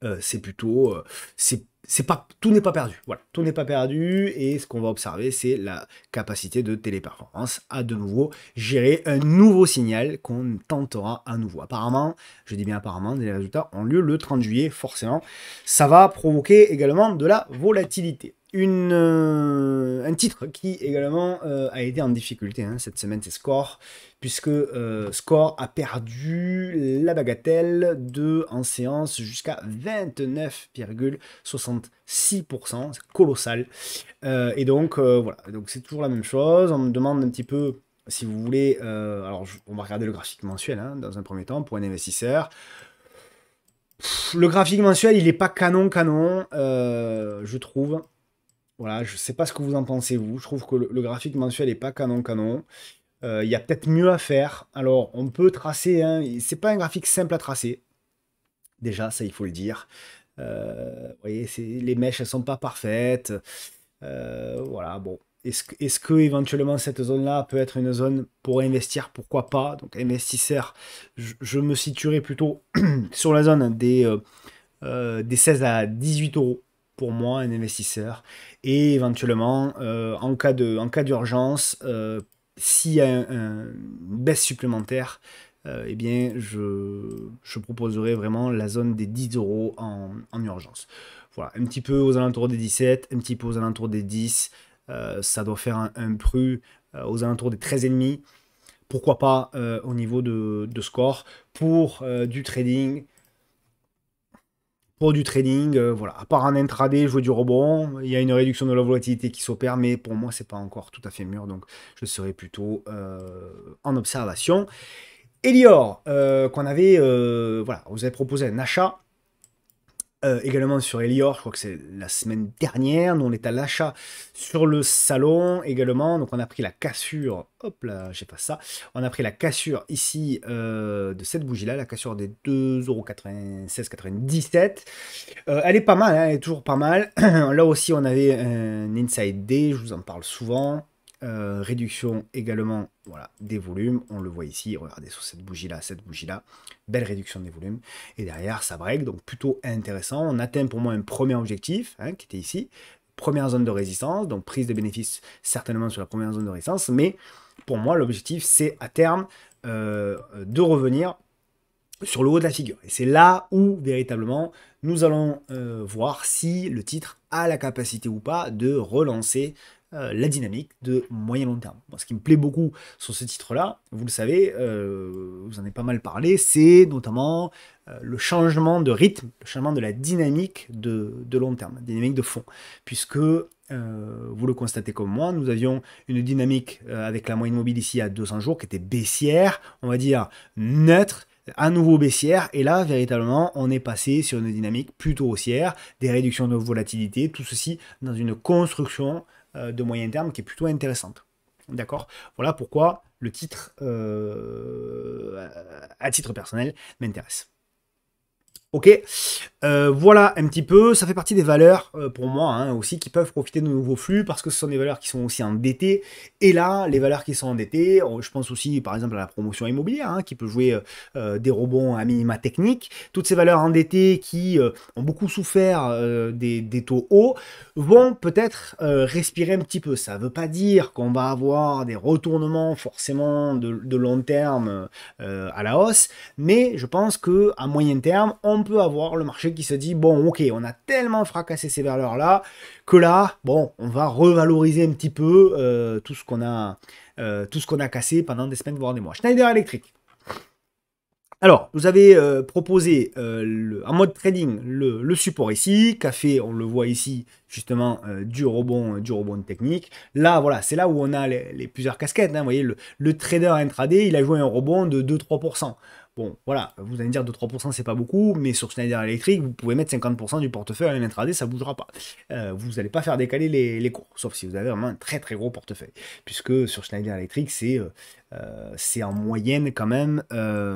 euh, c'est plutôt, euh, c'est pas, tout n'est pas perdu. Voilà, tout n'est pas perdu et ce qu'on va observer, c'est la capacité de téléperformance à de nouveau gérer un nouveau signal qu'on tentera à nouveau. Apparemment, je dis bien apparemment, les résultats ont lieu le 30 juillet, forcément. Ça va provoquer également de la volatilité. Euh, un titre qui également euh, a été en difficulté hein, cette semaine, c'est Score, puisque euh, Score a perdu la bagatelle de en séance jusqu'à 29,66%, c'est colossal. et donc voilà, donc c'est toujours la même chose. On me demande un petit peu si vous voulez. alors on va regarder le graphique mensuel hein, dans un premier temps pour un investisseur le graphique mensuel, il n'est pas canon, canon, je trouve. Voilà, je ne sais pas ce que vous en pensez, vous. Je trouve que le, graphique mensuel n'est pas canon, canon. Il euh, y a peut-être mieux à faire. Alors, on peut tracer, hein, c'est pas un graphique simple à tracer. Déjà, ça, il faut le dire. Euh, vous voyez, les mèches, elles sont pas parfaites. Euh, voilà, bon. Est-ce que, éventuellement cette zone-là peut être une zone pour investir Pourquoi pas Donc investisseur, je, me situerai plutôt sur la zone des 16 à 18 euros moi un investisseur. Et éventuellement, euh, en cas d'urgence, euh, s'il y a une baisse supplémentaire, et euh, eh bien, je, je, proposerai vraiment la zone des 10 euros en, urgence. Voilà, un petit peu aux alentours des 17, un petit peu aux alentours des 10. ça doit faire un, pru aux alentours des et demi Pourquoi pas au niveau de, de score Pour du trading, pour du trading, euh, voilà. À part un intraday, jouer du rebond, il y a une réduction de la volatilité qui s'opère, mais pour moi, c'est pas encore tout à fait mûr, donc je serai plutôt euh, en observation. Elior, euh, qu'on avait, voilà, vous avez proposé un achat euh, également sur Elior, je crois que c'est la semaine dernière. Nous, on est à l'achat sur le salon également. Donc, on a pris la cassure. Hop là, j'ai pas ça. On a pris la cassure ici euh, de cette bougie-là, la cassure des 2,96,97€. Euh, elle est pas mal, hein, elle est toujours pas mal. là aussi, on avait un Inside D, je vous en parle souvent. Euh, réduction également voilà, des volumes, on le voit ici, regardez sur cette bougie-là, cette bougie-là, belle réduction des volumes. Et derrière, ça break, donc plutôt intéressant. On atteint pour moi un premier objectif, hein, qui était ici, première zone de résistance, donc prise de bénéfices certainement sur la première zone de résistance, mais pour moi, l'objectif, c'est à terme euh, de revenir sur le haut de la figure. Et c'est là où, véritablement, nous allons euh, voir si le titre a la capacité ou pas de relancer euh, la dynamique de moyen-long terme. ce qui me plaît beaucoup sur ce titre-là, vous le savez, euh, vous en avez pas mal parlé, c'est notamment euh, le changement de rythme, le changement de la dynamique de, de long terme, dynamique de fond, puisque vous le constatez comme moi, nous avions une dynamique avec la moyenne mobile ici à 200 jours qui était baissière, on va dire neutre, à nouveau baissière et là véritablement on est passé sur une dynamique plutôt haussière, des réductions de volatilité, tout ceci dans une construction euh, de moyen terme qui est plutôt intéressante. D'accord Voilà pourquoi le titre, euh, à titre personnel, m'intéresse. Ok, euh, voilà un petit peu, ça fait partie des valeurs euh, pour moi hein, aussi qui peuvent profiter de nouveaux flux parce que ce sont des valeurs qui sont aussi endettées. Et là, les valeurs qui sont endettées, je pense aussi par exemple à la promotion immobilière hein, qui peut jouer euh, des rebonds à minima technique. Toutes ces valeurs endettées qui ont beaucoup souffert des, taux hauts vont peut-être respirer un petit peu. Ça ne veut pas dire qu'on va avoir des retournements forcément de, long terme à la hausse, mais je pense que à moyen terme, on on peut avoir le marché qui se dit bon ok on a tellement fracassé ces valeurs là que là bon on va revaloriser un petit peu euh, tout ce qu'on a euh, tout ce qu'on a cassé pendant des semaines voire des mois. Schneider Electric. Alors, vous avez euh, proposé le, en mode trading le, support ici, café, on le voit ici justement du rebond, du rebond technique. Là, voilà, c'est là où on a les, plusieurs casquettes. Hein. vous voyez, le, le, trader intraday, il a joué un rebond de 2-3%. Bon, voilà, vous allez me dire 2-3%, c'est pas beaucoup, mais sur Schneider Electric, vous pouvez mettre 50% du portefeuille à intraday, ça bougera pas. Euh, vous n'allez pas faire décaler les, cours, sauf si vous avez vraiment un très très gros portefeuille. Puisque sur Schneider Electric, c'est en moyenne quand même,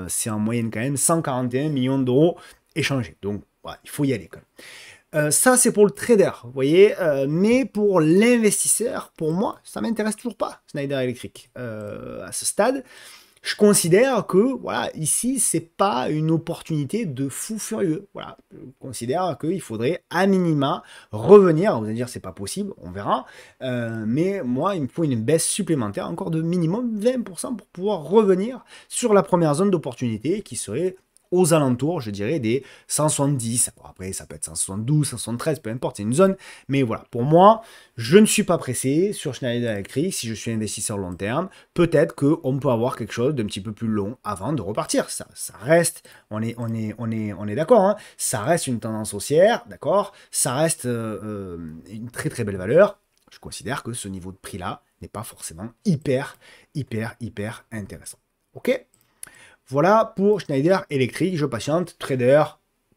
c'est en moyenne quand même 141 euh, millions d'euros échangés. Donc, voilà, il faut y aller quand même. Euh, ça, c'est pour le trader, vous voyez. mais pour l'investisseur, pour moi, ça m'intéresse toujours pas, Schneider Electric, à ce stade je considère que voilà, ici c'est pas une opportunité de fou furieux. Voilà, je considère qu'il faudrait à minima revenir. Vous allez dire c'est pas possible, on verra. Euh, mais moi, il me faut une baisse supplémentaire, encore de minimum 20% pour pouvoir revenir sur la première zone d'opportunité qui serait aux alentours, je dirais, des 170. Après, ça peut être 172, 173, peu importe, c'est une zone. Mais voilà, pour moi, je ne suis pas pressé sur Schneider Electric. Si je suis investisseur long terme, peut-être qu'on peut avoir quelque chose d'un petit peu plus long avant de repartir. Ça, reste, on est, on est, on est, on est d'accord, hein. ça reste une tendance haussière, d'accord Ça reste euh, euh, une très très belle valeur. Je considère que ce niveau de prix-là n'est pas forcément hyper, hyper, hyper intéressant. Ok voilà pour Schneider électrique, je patiente, trader.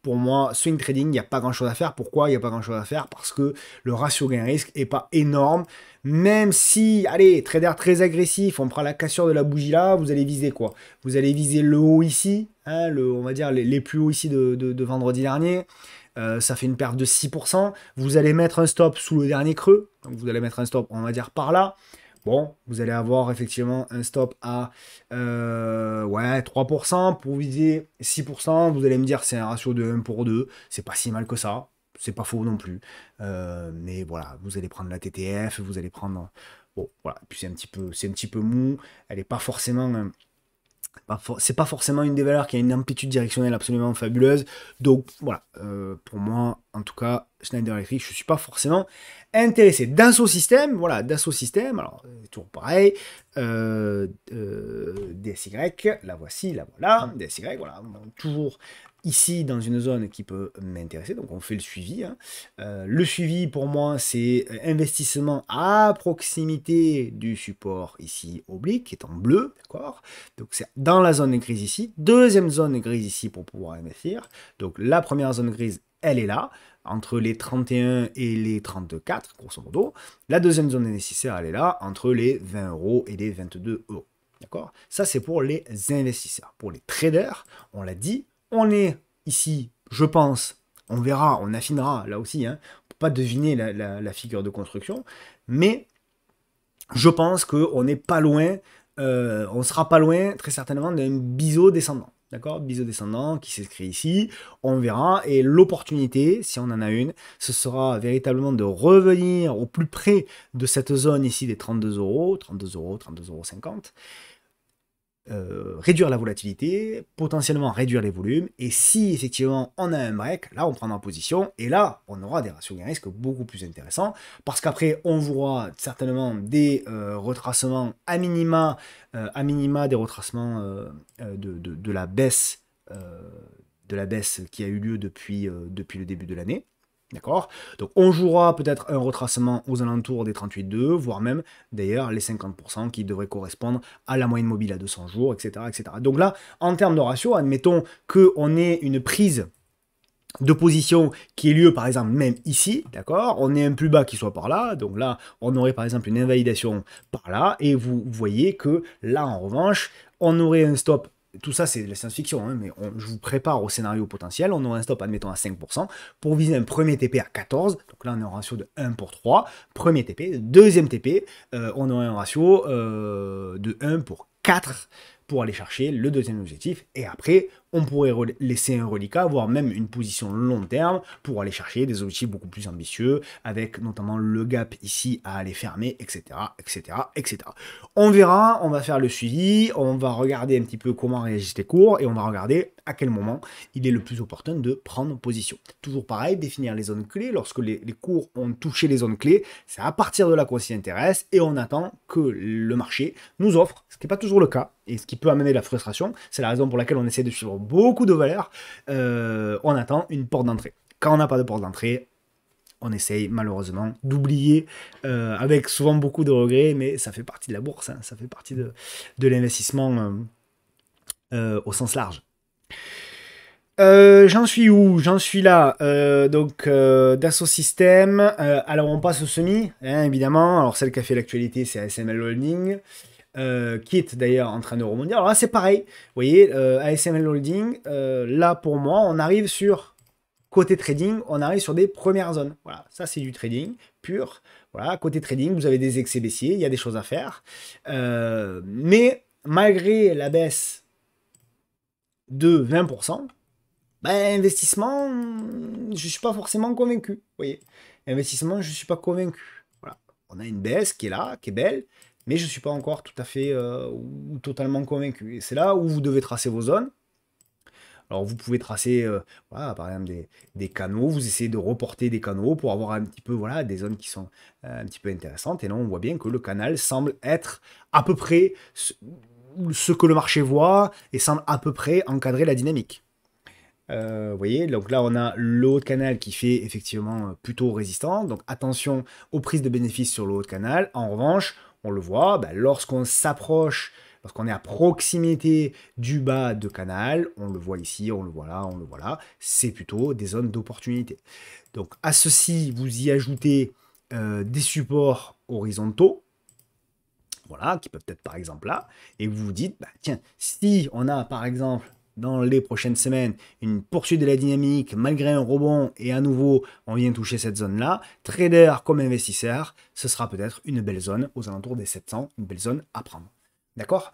Pour moi, swing trading, il n'y a pas grand chose à faire. Pourquoi il n'y a pas grand chose à faire Parce que le ratio gain-risque n'est pas énorme. Même si, allez, trader très agressif, on prend la cassure de la bougie là, vous allez viser quoi Vous allez viser le haut ici, hein, le, on va dire les, plus hauts ici de, vendredi dernier. Euh, ça fait une perte de 6%. Vous allez mettre un stop sous le dernier creux. Donc vous allez mettre un stop, on va dire par là. Bon, vous allez avoir effectivement un stop à euh, ouais, 3%. Pour viser 6%, vous allez me dire c'est un ratio de 1 pour 2. C'est pas si mal que ça. C'est pas faux non plus. Euh, mais voilà, vous allez prendre la TTF, vous allez prendre. Bon, voilà. Puis c'est un petit peu, c'est un petit peu mou. Elle n'est pas forcément c'est pas forcément une des valeurs qui a une amplitude directionnelle absolument fabuleuse. Donc voilà, euh, pour moi, en tout cas, Schneider Electric, je suis pas forcément intéressé. ce système, voilà, Dassault système alors euh, toujours pareil, euh, DSY, la voici, la voilà, hum. DSY, voilà, toujours ici dans une zone qui peut m'intéresser, donc on fait le suivi. Hein. Euh, le suivi pour moi c'est euh, investissement à proximité du support ici oblique, qui est en bleu, d'accord Donc c'est dans la zone grise ici, deuxième zone grise ici pour pouvoir investir. Donc la première zone grise, elle est là, entre les 31 et les 34, grosso modo. La deuxième zone nécessaire, elle est là, entre les 20 euros et les 22 euros. D'accord Ça, c'est pour les investisseurs. Pour les traders, on l'a dit, on est ici, je pense, on verra, on affinera là aussi, hein, peut pas deviner la, figure de construction, mais je pense qu'on n'est pas loin, euh, on sera pas loin très certainement d'un biseau descendant. D'accord Biseau descendant qui s'inscrit ici, on verra. Et l'opportunité, si on en a une, ce sera véritablement de revenir au plus près de cette zone ici des 32 euros, 32 euros, 32,50 euros euh, réduire la volatilité, potentiellement réduire les volumes, et si effectivement on a un break, là on prendra position, et là on aura des ratios de risque beaucoup plus intéressants, parce qu'après on voit certainement des euh, retracements à minima, euh, à minima des retracements de, de, la baisse, de la baisse qui a eu lieu depuis, depuis le début de l'année, D'accord Donc on jouera peut-être un retracement aux alentours des 38,2, voire même d'ailleurs les 50% qui devraient correspondre à la moyenne mobile à 200 jours, etc. etc. Donc là, en termes de ratio, admettons qu'on ait une prise de position qui ait lieu par exemple même ici, d'accord On est un plus bas qui soit par là, donc là on aurait par exemple une invalidation par là, et vous voyez que là en revanche, on aurait un stop tout ça c'est de la science-fiction, hein, mais je vous prépare au scénario potentiel, on aura un stop admettons à 5%, pour viser un premier TP à 14, donc là on est en ratio de 1 pour 3, premier TP, deuxième TP, euh, on aura un ratio euh, de 1 pour 4, pour aller chercher le deuxième objectif. Et après, on pourrait laisser un reliquat, voire même une position long terme, pour aller chercher des objectifs beaucoup plus ambitieux, avec notamment le gap ici à aller fermer, etc., etc., etc. On verra, on va faire le suivi, on va regarder un petit peu comment réagissent les cours, et on va regarder à quel moment il est le plus opportun de prendre position. Toujours pareil, définir les zones clés. Lorsque les, les cours ont touché les zones clés, c'est à partir de là qu'on s'y intéresse, et on attend que le marché nous offre, ce qui n'est pas toujours le cas, et ce qui peut amener la frustration. C'est la raison pour laquelle on essaie de suivre beaucoup de valeurs. Euh, on attend une porte d'entrée. Quand on n'a pas de porte d'entrée, on essaye malheureusement d'oublier, euh, avec souvent beaucoup de regrets, mais ça fait partie de la bourse, hein, ça fait partie de, l'investissement euh, au sens large. j'en suis où J'en suis là. donc, Dassault Systèmes. alors, on passe au semi, hein, évidemment. Alors, celle qui a fait l'actualité, c'est ASML Holding qui euh, est d'ailleurs en train de remonter. Alors là, c'est pareil. Vous voyez, euh, ASML Holding, euh, là pour moi, on arrive sur côté trading, on arrive sur des premières zones. Voilà, ça c'est du trading pur. Voilà, côté trading, vous avez des excès baissiers, il y a des choses à faire. mais malgré la baisse de 20%, ben, investissement, je ne suis pas forcément convaincu. Vous voyez, investissement, je ne suis pas convaincu. Voilà, on a une baisse qui est là, qui est belle mais je ne suis pas encore tout à fait euh, ou totalement convaincu. Et c'est là où vous devez tracer vos zones. Alors vous pouvez tracer, euh, par exemple, des, canaux, vous essayez de reporter des canaux pour avoir un petit peu voilà, des zones qui sont euh, un petit peu intéressantes. Et là, on voit bien que le canal semble être à peu près ce, que le marché voit et semble à peu près encadrer la dynamique. vous voyez, donc là on a le haut de canal qui fait effectivement plutôt résistant, donc attention aux prises de bénéfices sur le haut de canal. En revanche, on le voit, bah, lorsqu'on s'approche, lorsqu'on est à proximité du bas de canal, on le voit ici, on le voit là, on le voit là, c'est plutôt des zones d'opportunité. Donc à ceci, vous y ajoutez euh, des supports horizontaux, voilà, qui peuvent être par exemple là, et vous vous dites, bah, tiens, si on a par exemple dans les prochaines semaines une poursuite de la dynamique malgré un rebond et à nouveau on vient toucher cette zone là. Trader comme investisseur, ce sera peut-être une belle zone aux alentours des 700, une belle zone à prendre. D'accord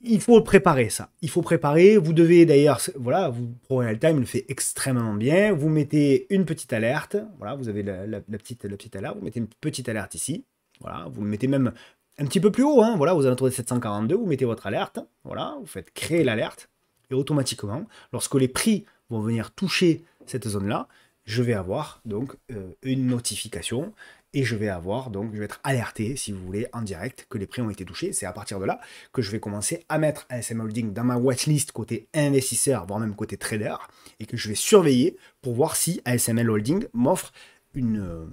il faut préparer ça. Il faut préparer. Vous devez d'ailleurs, voilà, vous, prenez Real Time le fait extrêmement bien. Vous mettez une petite alerte. Voilà, vous avez petite, la petite alerte. Vous mettez une petite alerte ici. Voilà, vous mettez même un petit peu plus haut, hein, voilà, aux alentours des 742, vous mettez votre alerte, hein, voilà, vous faites créer l'alerte, et automatiquement, lorsque les prix vont venir toucher cette zone-là, je vais avoir donc euh, une notification et je vais avoir donc je vais être alerté si vous voulez en direct que les prix ont été touchés. C'est à partir de là que je vais commencer à mettre ASM Holding dans ma watchlist côté investisseur, voire même côté trader, et que je vais surveiller pour voir si ASML Holding m'offre euh,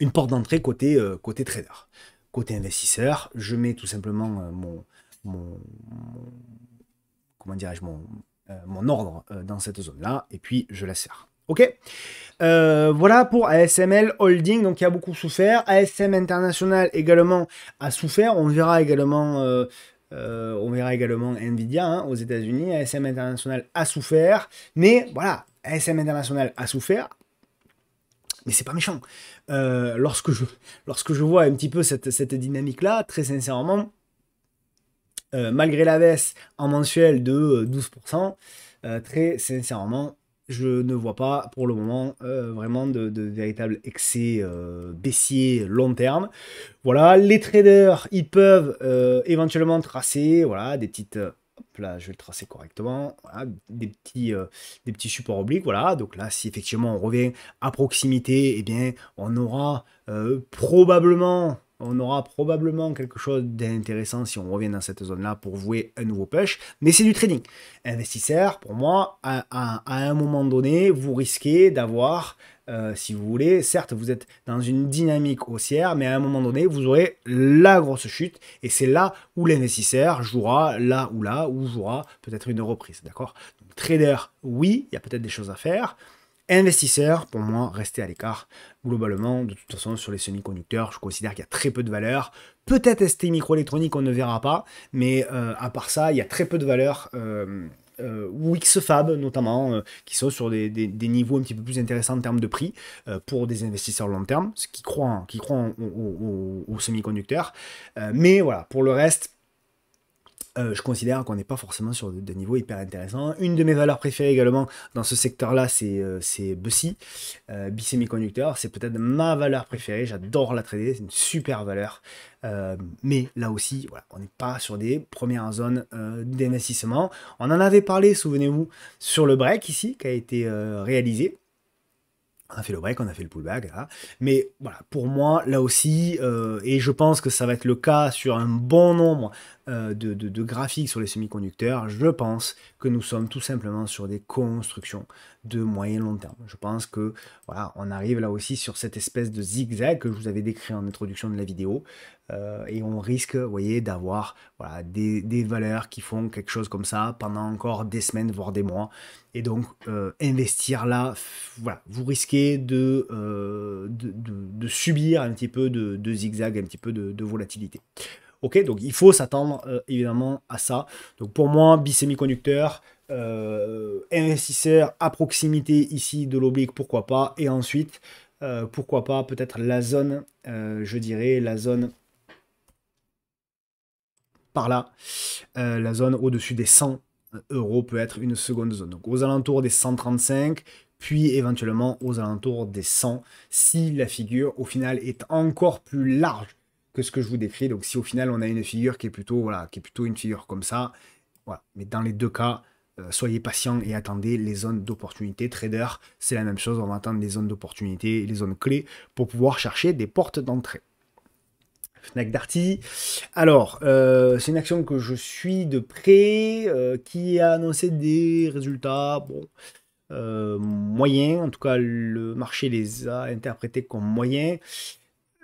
une, porte d'entrée côté, euh, côté trader côté investisseur, je mets tout simplement euh, mon, mon, euh, ordre euh, dans cette zone-là, et puis je la sers. Ok Voilà pour ASML Holding, donc il a beaucoup souffert. ASM International également a souffert. On verra également, on verra également Nvidia hein, aux États-Unis. ASM International a souffert, mais voilà, ASM International a souffert. Mais c'est pas méchant. Euh, lorsque, je, lorsque je vois un petit peu cette, cette dynamique-là, très sincèrement, euh, malgré la baisse en mensuel de 12%, euh, très sincèrement, je ne vois pas pour le moment vraiment de, véritable excès baissier long terme. Voilà, les traders, ils peuvent éventuellement tracer voilà, des petites là, je vais le tracer correctement. des, petits, euh, des petits supports obliques, voilà. Donc là, si effectivement on revient à proximité, eh bien, on aura euh, probablement on aura probablement quelque chose d'intéressant si on revient dans cette zone-là pour vouer un nouveau push. Mais c'est du trading. Investisseur, pour moi, à un moment donné, vous risquez d'avoir euh, si vous voulez. Certes, vous êtes dans une dynamique haussière, mais à un moment donné, vous aurez la grosse chute, et c'est là où l'investisseur jouera, là ou là, où jouera peut-être une reprise, d'accord Trader, oui, il y a peut-être des choses à faire. Investisseur, pour moi, restez à l'écart. Globalement, de toute façon, sur les semi-conducteurs, je considère qu'il y a très peu de valeur. Peut-être ST microélectronique, on ne verra pas, mais euh, à part ça, il y a très peu de valeur. Euh, euh, ou XFAB notamment, euh, qui sont sur des, niveaux un petit peu plus intéressants en termes de prix euh, pour des investisseurs long terme, qui croient, qui croient aux semi-conducteurs. mais voilà, pour le reste, euh, je considère qu'on n'est pas forcément sur des niveaux hyper intéressants. Une de mes valeurs préférées également dans ce secteur-là, c'est euh, BC, euh, C'est peut-être ma valeur préférée. J'adore la trader, c'est une super valeur. Euh, mais là aussi, voilà, on n'est pas sur des premières zones euh, d'investissement. On en avait parlé, souvenez-vous, sur le break ici qui a été réalisé. On a fait le break, on a fait le pullback, mais voilà, pour moi, là aussi, et je pense que ça va être le cas sur un bon nombre euh, de, graphique sur les semi-conducteurs, je pense que nous sommes tout simplement sur des constructions de moyen long terme. Je pense que voilà, on arrive là aussi sur cette espèce de zigzag que je vous avais décrit en introduction de la vidéo, euh, et on risque, voyez, d'avoir des, valeurs qui font quelque chose comme ça pendant encore des semaines, voire des mois. Et donc, euh, investir là, vous risquez de, de, subir un petit peu de, zigzag, un petit peu de volatilité. Ok, donc il faut s'attendre euh, évidemment à ça. Donc pour moi, semi euh, investisseur à proximité ici de l'oblique, pourquoi pas. Et ensuite, euh, pourquoi pas peut-être la zone, euh, je dirais la zone par là, la zone au-dessus des 100 euros peut être une seconde zone. Donc aux alentours des 135, puis éventuellement aux alentours des 100 si la figure au final est encore plus large que ce que je vous décris. Donc si au final on a une figure qui est plutôt, voilà, qui est plutôt une figure comme ça, voilà. Mais dans les deux cas, euh, soyez patient et attendez les zones d'opportunité. Trader, c'est la même chose, on va attendre les zones d'opportunité, les zones clés pour pouvoir chercher des portes d'entrée. Fnac Darty. Alors, euh, c'est une action que je suis de près, euh, qui a annoncé des résultats bon, moyens. En tout cas, le marché les a interprétés comme moyens.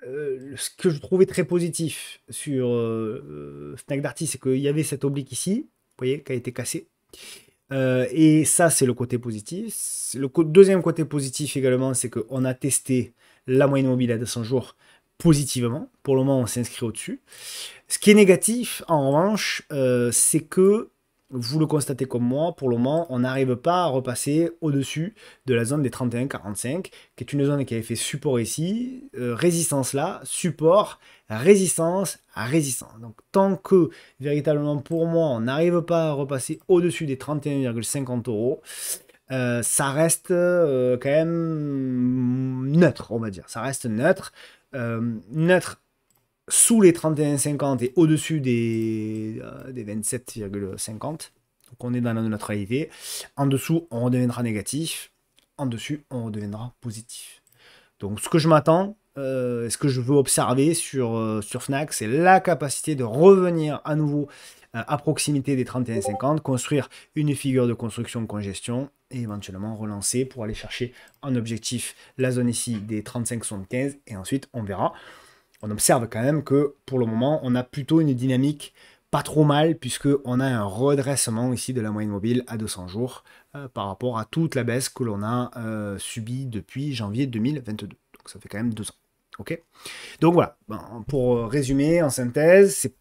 Euh, ce que je trouvais très positif sur euh, euh, Snack Darty, c'est qu'il y avait cette oblique ici, vous voyez, qui a été cassé. et ça, c'est le côté positif. Le deuxième côté positif également, c'est qu'on a testé la moyenne mobile à 200 jours positivement. Pour le moment, on s'inscrit au-dessus. Ce qui est négatif, en revanche, c'est que vous le constatez comme moi, pour le moment, on n'arrive pas à repasser au-dessus de la zone des 31,45, qui est une zone qui avait fait support ici, euh, résistance là, support, résistance, résistance. Donc tant que véritablement pour moi, on n'arrive pas à repasser au-dessus des 31,50 euros, euh, ça reste euh, quand même neutre, on va dire. Ça reste neutre. neutre sous les 31,50 et au-dessus des, 27,50. Euh, donc on est dans la neutralité. En dessous, on redeviendra négatif. En dessus, on redeviendra positif. Donc ce que je m'attends, euh, ce que je veux observer sur, euh, sur Fnac, c'est la capacité de revenir à nouveau à proximité des 31,50, construire une figure de construction de congestion et éventuellement relancer pour aller chercher en objectif la zone ici des 35,75 et ensuite on verra on observe quand même que pour le moment, on a plutôt une dynamique pas trop mal puisque on a un redressement ici de la moyenne mobile à 200 jours euh, par rapport à toute la baisse que l'on a euh, subie depuis janvier 2022. Donc ça fait quand même deux ans. Ok. Donc voilà. pour résumer en synthèse, c'est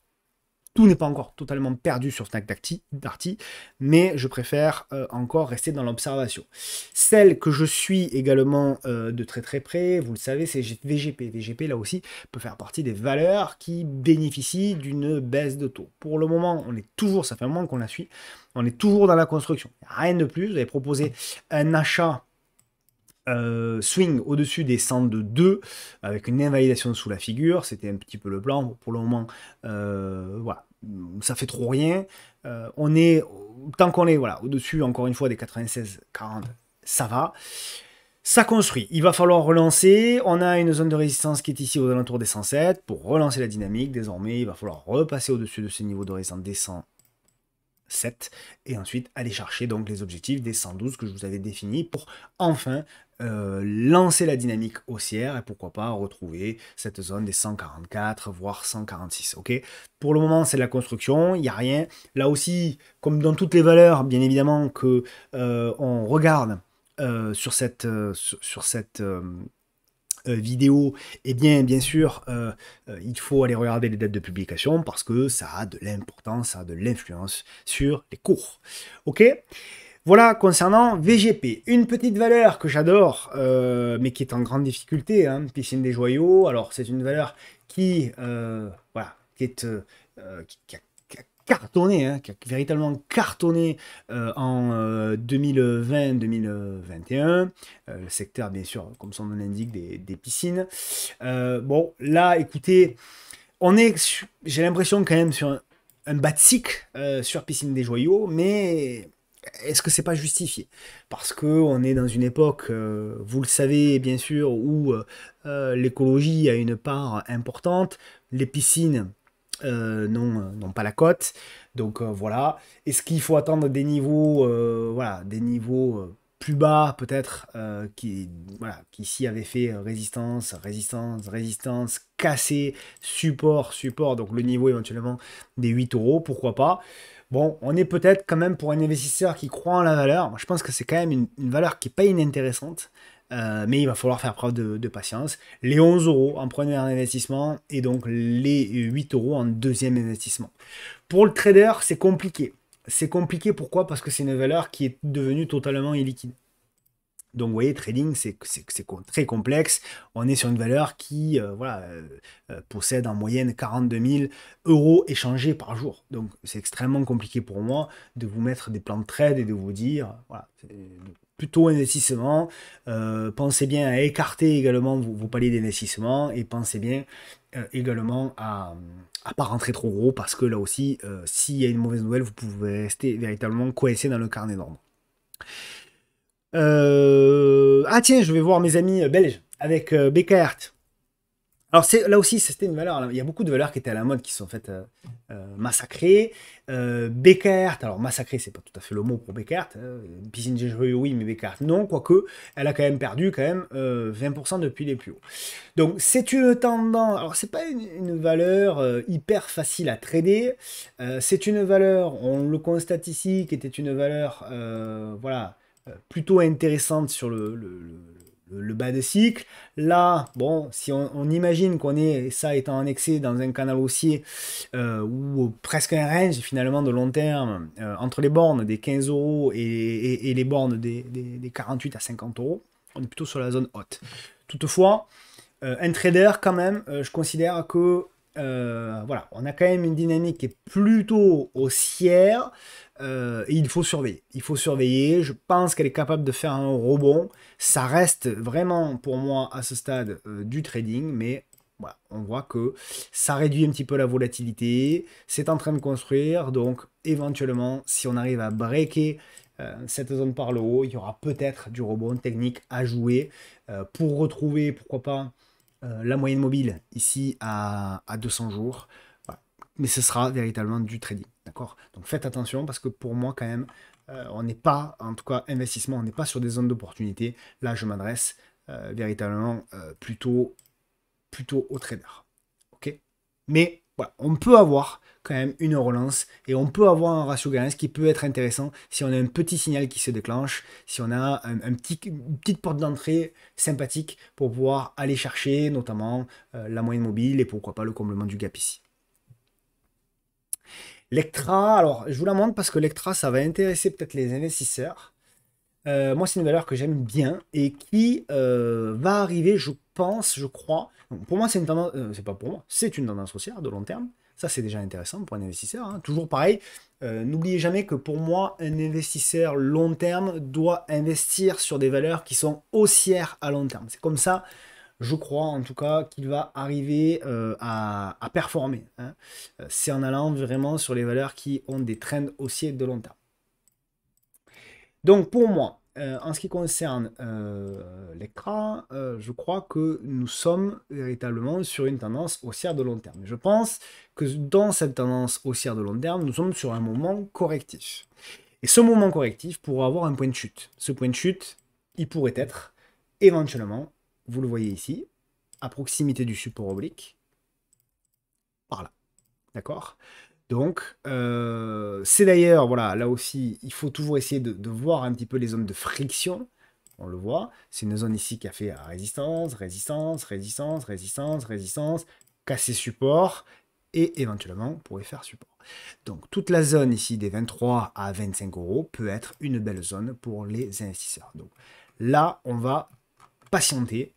tout n'est pas encore totalement perdu sur Snack Darty, mais je préfère euh, encore rester dans l'observation. Celle que je suis également euh, de très très près, vous le savez, c'est VGP. VGP, là aussi, peut faire partie des valeurs qui bénéficient d'une baisse de taux. Pour le moment, on est toujours, ça fait un moment qu'on la suit, on est toujours dans la construction. Rien de plus, vous avez proposé un achat euh, swing au-dessus des de 2 avec une invalidation sous la figure. C'était un petit peu le plan. Pour le moment, voilà ça fait trop rien. Euh, on est, tant qu'on est voilà, au-dessus, encore une fois, des 96-40, ça va. Ça construit. Il va falloir relancer. On a une zone de résistance qui est ici aux alentours des 107. Pour relancer la dynamique, désormais, il va falloir repasser au-dessus de ce niveau de résistance des 100 7 et ensuite aller chercher donc les objectifs des 112 que je vous avais définis pour enfin euh, lancer la dynamique haussière et pourquoi pas retrouver cette zone des 144 voire 146 ok pour le moment c'est de la construction il n'y a rien là aussi comme dans toutes les valeurs bien évidemment que euh, on regarde euh, sur cette sur cette euh, vidéo, eh bien, bien sûr, euh, euh, il faut aller regarder les dates de publication parce que ça a de l'importance, ça a de l'influence sur les cours. Ok voilà concernant VGP. Une petite valeur que j'adore, mais qui est en grande difficulté, hein, piscine des joyaux. Alors c'est une valeur qui, voilà, qui, est, qui, a cartonné, hein, véritablement cartonné euh, en 2020-2021. Euh, euh, le secteur, bien sûr, comme son nom l'indique, des, piscines. bon, là, écoutez, on est, j'ai l'impression quand même sur un, bas cycle sur piscine des joyaux, mais est-ce que c'est pas justifié Parce que on est dans une époque, vous le savez bien sûr, où l'écologie a une part importante, les piscines euh, non, euh, non pas la cote. Donc euh, voilà. Est-ce qu'il faut attendre des niveaux, voilà, des niveaux plus bas peut-être, qui, voilà, qui ici avaient fait résistance, résistance, résistance, cassé, support, support, donc le niveau éventuellement des 8 euros, pourquoi pas. Bon, on est peut-être quand même pour un investisseur qui croit en la valeur. je pense que c'est quand même une, une valeur qui n'est pas inintéressante. Euh, mais il va falloir faire preuve de, patience. Les 11 euros en premier investissement et donc les 8 euros en deuxième investissement. Pour le trader, c'est compliqué. C'est compliqué pourquoi Parce que c'est une valeur qui est devenue totalement illiquide. Donc vous voyez, trading, c'est très complexe. On est sur une valeur qui euh, voilà, euh, possède en moyenne 42 000 euros échangés par jour. Donc c'est extrêmement compliqué pour moi de vous mettre des plans de trade et de vous dire, plutôt investissement. Euh, pensez bien à écarter également vos, paliers d'investissement et pensez bien euh, également à ne pas rentrer trop gros parce que là aussi, euh, s'il y a une mauvaise nouvelle, vous pouvez rester véritablement coincé dans le carnet d'ordre. Ah tiens, je vais voir mes amis belges avec Bekaert. Alors là aussi, c'était une valeur. Il y a beaucoup de valeurs qui étaient à la mode qui sont faites fait euh, euh, massacrées. Euh, alors massacré, c'est pas tout à fait le mot pour Beckert. Bissinger, euh, oui, mais Beckert, non, quoique, elle a quand même perdu quand même 20% euh, depuis les plus hauts. Donc c'est une tendance, alors c'est pas une, valeur hyper facile à trader. c'est une valeur, on le constate ici, qui était une valeur, voilà, plutôt intéressante sur le euh, le bas de cycle. Là, bon, si on, imagine qu'on est, ça étant excès dans un canal haussier euh, ou presque un range finalement de long terme euh, entre les bornes des 15 euros et, et, les bornes des, 48 à 50 euros, on est plutôt sur la zone haute. Toutefois, un trader quand même, je considère que euh, voilà, on a quand même une dynamique qui est plutôt haussière. Euh, et il faut surveiller. Il faut surveiller. Je pense qu'elle est capable de faire un rebond. Ça reste vraiment pour moi à ce stade euh, du trading, mais voilà, on voit que ça réduit un petit peu la volatilité. C'est en train de construire, donc éventuellement, si on arrive à breaker cette zone par le haut, il y aura peut-être du rebond technique à jouer pour retrouver, pourquoi pas, euh, la moyenne mobile ici à, 200 jours. Mais ce sera véritablement du trading. D'accord Donc faites attention parce que pour moi, quand même, euh, on n'est pas, en tout cas, investissement, on n'est pas sur des zones d'opportunité. Là, je m'adresse euh, véritablement plutôt, plutôt aux traders. OK Mais voilà, on peut avoir quand même une relance et on peut avoir un ratio gain, ce qui peut être intéressant si on a un petit signal qui se déclenche, si on a un, petit, une petite porte d'entrée sympathique pour pouvoir aller chercher notamment euh, la moyenne mobile et pourquoi pas le comblement du gap ici. L'Ectra, alors je vous la montre parce que l'Ectra, ça va intéresser peut-être les investisseurs. Euh, moi, c'est une valeur que j'aime bien et qui euh, va arriver, je pense, je crois. pour moi, c'est une tendance, c'est pas pour moi, c'est une tendance haussière de long terme. Ça, c'est déjà intéressant pour un investisseur. Hein. Toujours pareil, euh, n'oubliez jamais que pour moi, un investisseur long terme doit investir sur des valeurs qui sont haussières à long terme. C'est comme ça, je crois en tout cas, qu'il va arriver euh, à, performer. Hein. Euh, c'est en allant vraiment sur les valeurs qui ont des trends haussiers de long terme. Donc pour moi, euh, en ce qui concerne euh, l'ECRA, euh, je crois que nous sommes véritablement sur une tendance haussière de long terme. Je pense que dans cette tendance haussière de long terme, nous sommes sur un moment correctif. Et ce moment correctif pourrait avoir un point de chute. Ce point de chute, il pourrait être éventuellement, vous le voyez ici, à proximité du support oblique, par là. D'accord donc, euh, c'est d'ailleurs, voilà, là aussi, il faut toujours essayer de, voir un petit peu les zones de friction. On le voit, c'est une zone ici qui a fait euh, résistance, résistance, résistance, résistance, résistance, casser support et éventuellement pourrait faire support. Donc toute la zone ici des 23 à 25 euros peut être une belle zone pour les investisseurs. Donc là, on va patienter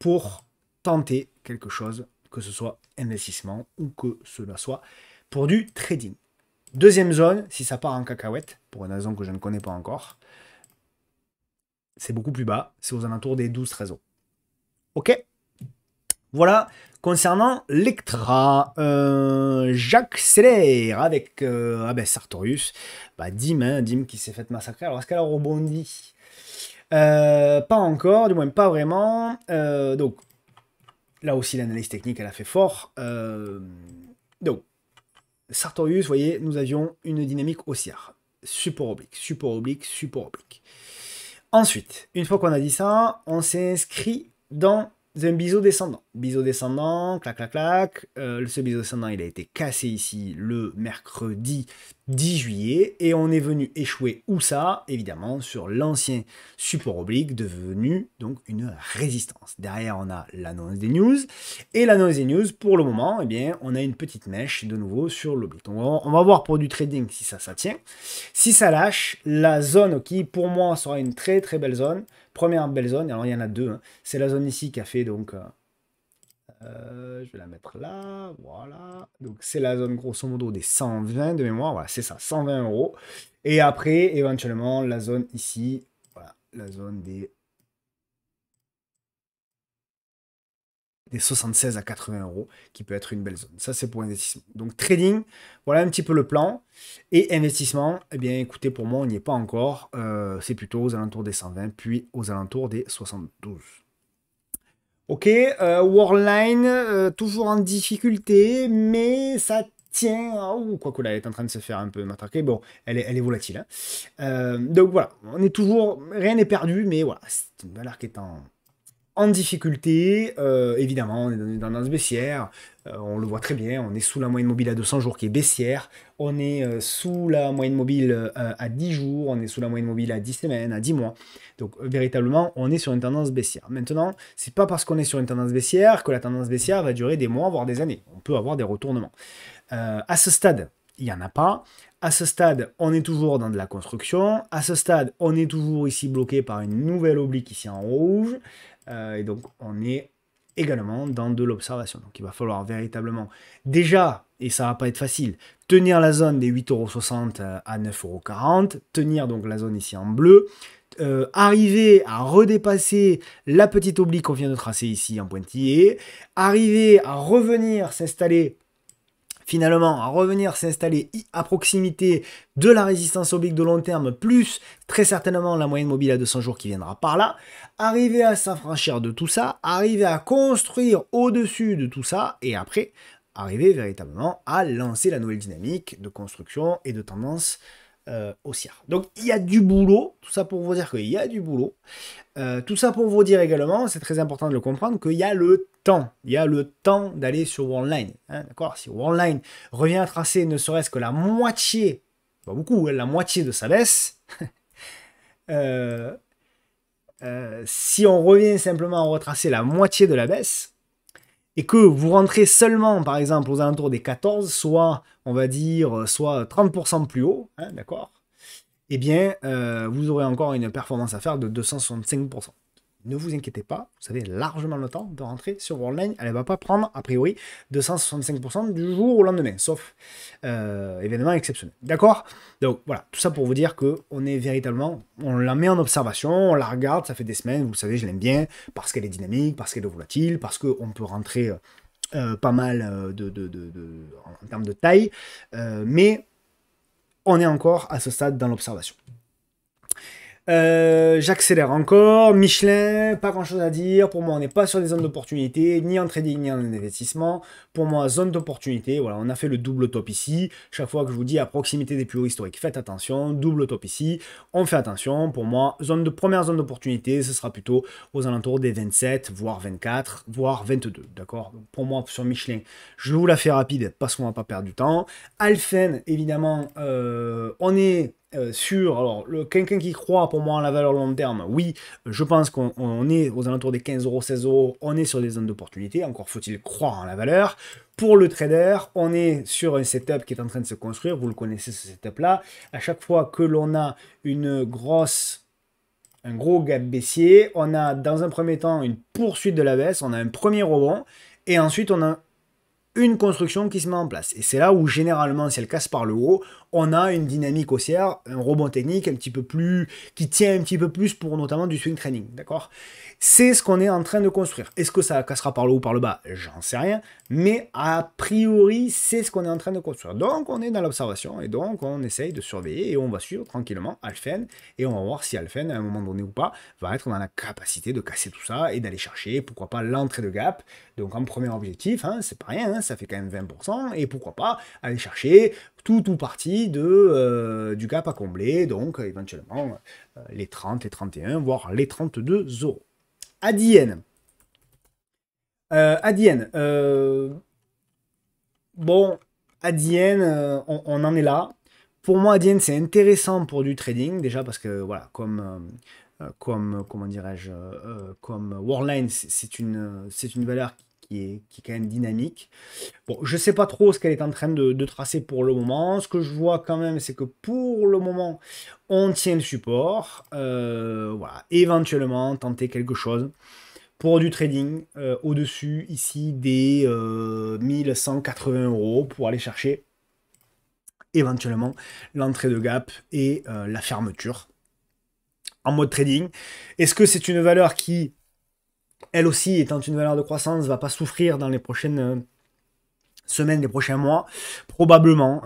pour tenter quelque chose, que ce soit investissement ou que cela soit pour du trading. Deuxième zone, si ça part en cacahuète, pour une raison que je ne connais pas encore, c'est beaucoup plus bas, c'est aux alentours des 12 réseaux. Ok Voilà, concernant l'Ectra, euh, j'accélère avec euh, ah ben Sartorius, bah, Dim, hein, Dim qui s'est fait massacrer, alors est-ce qu'elle a rebondi euh, Pas encore, du moins pas vraiment, euh, donc là aussi l'analyse technique elle a fait fort, donc Sartorius, vous voyez, nous avions une dynamique haussière. Support oblique, support oblique, support oblique. Ensuite, une fois qu'on a dit ça, on inscrit dans un biseau descendant. Biseau descendant, clac, clac, clac. Euh, ce biseau descendant, il a été cassé ici le mercredi 10 juillet et on est venu échouer où ça Évidemment sur l'ancien support oblique devenu donc une résistance. Derrière on a l'annonce des news et l'annonce des news pour le moment eh bien on a une petite mèche de nouveau sur l'oblique. On, on va voir pour du trading si ça ça tient. Si ça lâche, la zone qui pour moi sera une très très belle zone, première belle zone, alors il y en a deux, hein. c'est la zone ici qui a fait donc... Euh, euh, je vais la mettre là, voilà. Donc c'est la zone grosso modo des 120 de mémoire, voilà, c'est ça, 120 euros. Et après, éventuellement, la zone ici, voilà, la zone des, des 76 à 80 euros, qui peut être une belle zone. Ça, c'est pour investissement. Donc trading, voilà un petit peu le plan. Et investissement, eh bien écoutez, pour moi, on n'y est pas encore. Euh, c'est plutôt aux alentours des 120, puis aux alentours des 72. Ok, euh, Warline, euh, toujours en difficulté, mais ça tient. Oh, quoi que là, elle est en train de se faire un peu matraquer. Bon, elle est, elle est volatile. Hein. Euh, donc voilà, on est toujours. Rien n'est perdu, mais voilà, c'est une valeur qui est en, en difficulté, euh, évidemment, on est dans une tendance baissière, euh, on le voit très bien, on est sous la moyenne mobile à 200 jours qui est baissière, on est euh, sous la moyenne mobile à 10 jours, on est sous la moyenne mobile à 10 semaines, à 10 mois. Donc véritablement, on est sur une tendance baissière. Maintenant, c'est pas parce qu'on est sur une tendance baissière que la tendance baissière va durer des mois, voire des années. On peut avoir des retournements. à ce stade, il n'y en a pas. À ce stade, on est toujours dans de la construction. À ce stade, on est toujours ici bloqué par une nouvelle oblique ici en rouge. Euh, et donc, on est également dans de l'observation. Donc, il va falloir véritablement, déjà, et ça va pas être facile, tenir la zone des 8,60€ euh, à 9,40€, tenir donc la zone ici en bleu, euh, arriver à redépasser la petite oblique qu'on vient de tracer ici en pointillé, arriver à revenir s'installer finalement à revenir s'installer à proximité de la résistance oblique de long terme, plus très certainement la moyenne mobile à 200 jours qui viendra par là, arriver à s'affranchir de tout ça, arriver à construire au-dessus de tout ça, et après arriver véritablement à lancer la nouvelle dynamique de construction et de tendance euh, Donc il y a du boulot, tout ça pour vous dire qu'il y a du boulot. Euh, tout ça pour vous dire également, c'est très important de le comprendre, qu'il y a le temps. Il y a le temps d'aller sur online. Hein, d'accord Si online revient à tracer ne serait-ce que la moitié, pas beaucoup, hein, la moitié de sa baisse, euh, si on revient simplement à retracer la moitié de la baisse, et que vous rentrez seulement, par exemple, aux alentours des 14, soit, on va dire, soit 30% plus haut, hein, d'accord Eh bien, euh, vous aurez encore une performance à faire de 265% ne vous inquiétez pas, vous avez largement le temps de rentrer sur Worldline. Elle ne va pas prendre, a priori, 265% du jour au lendemain, sauf euh, événement exceptionnel. D'accord Donc voilà, tout ça pour vous dire que on est véritablement, on la met en observation, on la regarde, ça fait des semaines, vous le savez, je l'aime bien, parce qu'elle est dynamique, parce qu'elle est volatile, parce qu'on peut rentrer euh, euh, pas mal de, de, en termes de taille, mais on est encore à ce stade dans l'observation. Euh, j'accélère encore. Michelin, pas grand chose à dire. Pour moi, on n'est pas sur des zones d'opportunité, ni en trading, ni en investissement. Pour moi, zone d'opportunité, voilà, on a fait le double top ici. Chaque fois que je vous dis à proximité des plus hauts historiques, faites attention. Double top ici, on fait attention. Pour moi, zone de première zone d'opportunité, ce sera plutôt aux alentours des 27, voire 24, voire 22. D'accord Pour moi, sur Michelin, je vous la fais rapide parce qu'on va pas perdre du temps. Alphen, évidemment, euh, on est euh, sur alors le quelqu'un qui croit pour moi en la valeur long terme, oui, je pense qu'on est aux alentours des 15 euros, 16 euros, on est sur des zones d'opportunité, encore faut-il croire en la valeur. Pour le trader, on est sur un setup qui est en train de se construire, vous le connaissez ce setup-là. À chaque fois que l'on a une grosse un gros gap baissier, on a dans un premier temps une poursuite de la baisse, on a un premier rebond et ensuite on a une construction qui se met en place. Et c'est là où généralement, si elle casse par le haut, on a une dynamique haussière, un rebond technique un petit peu plus, qui tient un petit peu plus pour notamment du swing training, d'accord C'est ce qu'on est en train de construire. Est-ce que ça cassera par le haut ou par le bas J'en sais rien mais a priori, c'est ce qu'on est en train de construire. Donc, on est dans l'observation et donc on essaye de surveiller et on va suivre tranquillement Alphen et on va voir si Alphen, à un moment donné ou pas, va être dans la capacité de casser tout ça et d'aller chercher, pourquoi pas, l'entrée de gap. Donc, en premier objectif, hein, c'est pas rien, hein, ça fait quand même 20%, et pourquoi pas aller chercher tout ou partie euh, du gap à combler, donc éventuellement euh, les 30, les 31, voire les 32 euros. Adienne. Euh, Adienne. Euh, bon, Adienne, euh, on, en est là. Pour moi, Adienne, c'est intéressant pour du trading, déjà parce que, voilà, comme, euh, comme comment dirais-je, comme Warline, c'est une, une valeur qui est, qui quand même dynamique. Je ne sais pas trop ce qu'elle est en train de, tracer pour le moment. Ce que je vois quand même, c'est que pour le moment, on tient le support. éventuellement tenter quelque chose pour du trading euh, au-dessus ici des 1180 euh, euros pour aller chercher éventuellement l'entrée de gap et euh, la fermeture en mode trading. Est-ce que c'est une valeur qui, elle aussi étant une valeur de croissance, va pas souffrir dans les prochaines semaines, les prochains mois Probablement.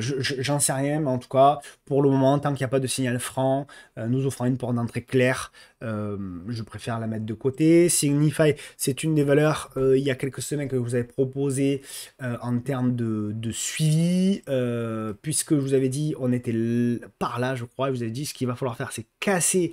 J'en sais rien, mais en tout cas, pour le moment, tant qu'il n'y a pas de signal franc, nous offrons une porte d'entrée claire euh, je préfère la mettre de côté. Signify, c'est une des valeurs euh, il y a quelques semaines que vous avez proposé euh, en termes de, de suivi, puisque je vous avais dit, on était par là, je crois, vous avez dit ce qu'il va falloir faire, c'est casser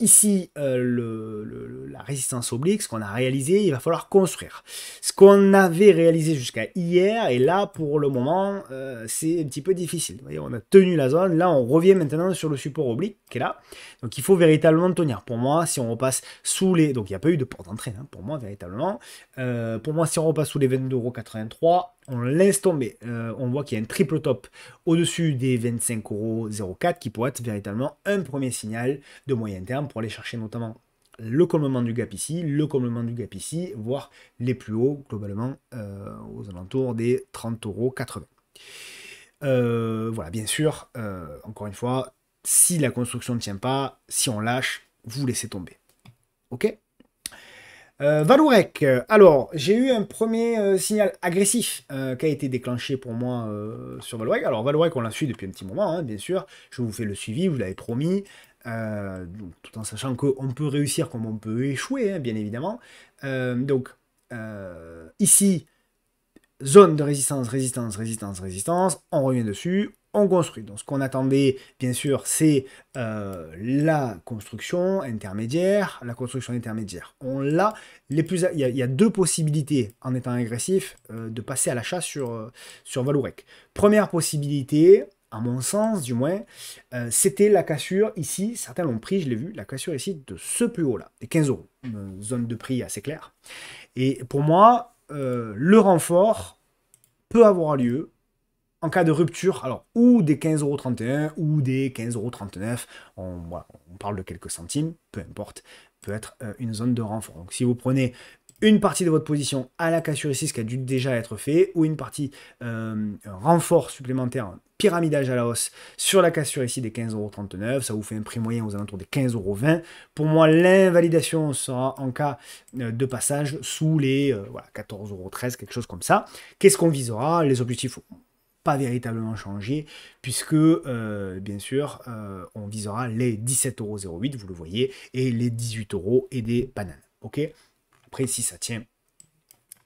ici le, la résistance oblique, ce qu'on a réalisé, il va falloir construire. Ce qu'on avait réalisé jusqu'à hier, et là, pour le moment, c'est un petit peu difficile. Vous voyez, on a tenu la zone, là, on revient maintenant sur le support oblique qui est là. Donc, il faut véritablement tenir. Pour moi, si on repasse sous les. Donc il n'y a pas eu de d'entrée hein, pour moi, véritablement. Euh, pour moi, si on repasse sous les 22,83€, on laisse tomber. Euh, on voit qu'il y a un triple top au-dessus des 25,04€ qui pourrait être véritablement un premier signal de moyen terme pour aller chercher notamment le comblement du gap ici, le comblement du gap ici, voire les plus hauts globalement euh, aux alentours des 30,80€. Euh, voilà, bien sûr, encore une fois, si la construction ne tient pas, si on lâche, vous laissez tomber. Ok euh, Valourec, euh, alors j'ai eu un premier euh, signal agressif qui a été déclenché pour moi sur Valourec. Alors Valourec, on l'a suit depuis un petit moment, hein, bien sûr. Je vous fais le suivi, vous l'avez promis. tout en sachant qu'on peut réussir comme on peut échouer, hein, bien évidemment. donc ici, zone de résistance, résistance, résistance, résistance. On revient dessus, construit. Donc ce qu'on attendait, bien sûr, c'est euh, la construction intermédiaire. La construction intermédiaire, on l'a. Les plus, il, y a, deux possibilités en étant agressif euh, de passer à l'achat sur, euh, sur Valourec. Première possibilité, à mon sens du moins, c'était la cassure ici, certains l'ont pris, je l'ai vu, la cassure ici de ce plus haut là, des 15 euros, zone de prix assez claire. Et pour moi, le renfort peut avoir lieu en cas de rupture, alors ou des 15,31€ ou des 15,39 on, on parle de quelques centimes, peu importe, peut être euh, une zone de renfort. Donc si vous prenez une partie de votre position à la cassure ici, ce qui a dû déjà être fait, ou une partie euh, renfort supplémentaire, pyramidage à la hausse sur la cassure ici des 15,39€, ça vous fait un prix moyen aux alentours des 15,20€. Pour moi, l'invalidation sera en cas euh, de passage sous les voilà, 14,13€, quelque chose comme ça. Qu'est-ce qu'on visera Les objectifs pas véritablement changé, puisque euh, bien sûr, euh, on visera les 17 euros 0,8 vous le voyez, et les 18 euros et des bananes. Ok Après, si ça tient,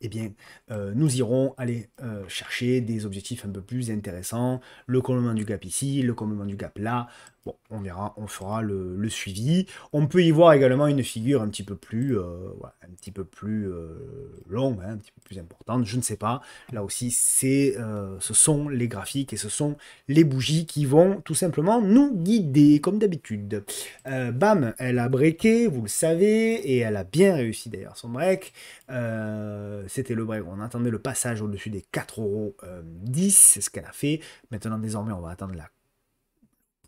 et eh bien, euh, nous irons aller chercher des objectifs un peu plus intéressants, le comblement du gap ici, le commandement du gap là, Bon, on verra, on fera le, suivi. On peut y voir également une figure un petit peu plus, euh, un petit peu plus euh, longue, hein, un petit peu plus importante, je ne sais pas. Là aussi, c'est, euh, ce sont les graphiques et ce sont les bougies qui vont tout simplement nous guider, comme d'habitude. bam, elle a breaké, vous le savez, et elle a bien réussi d'ailleurs son break. C'était le break, on attendait le passage au-dessus des 4,10€, c'est ce qu'elle a fait. Maintenant, désormais, on va attendre la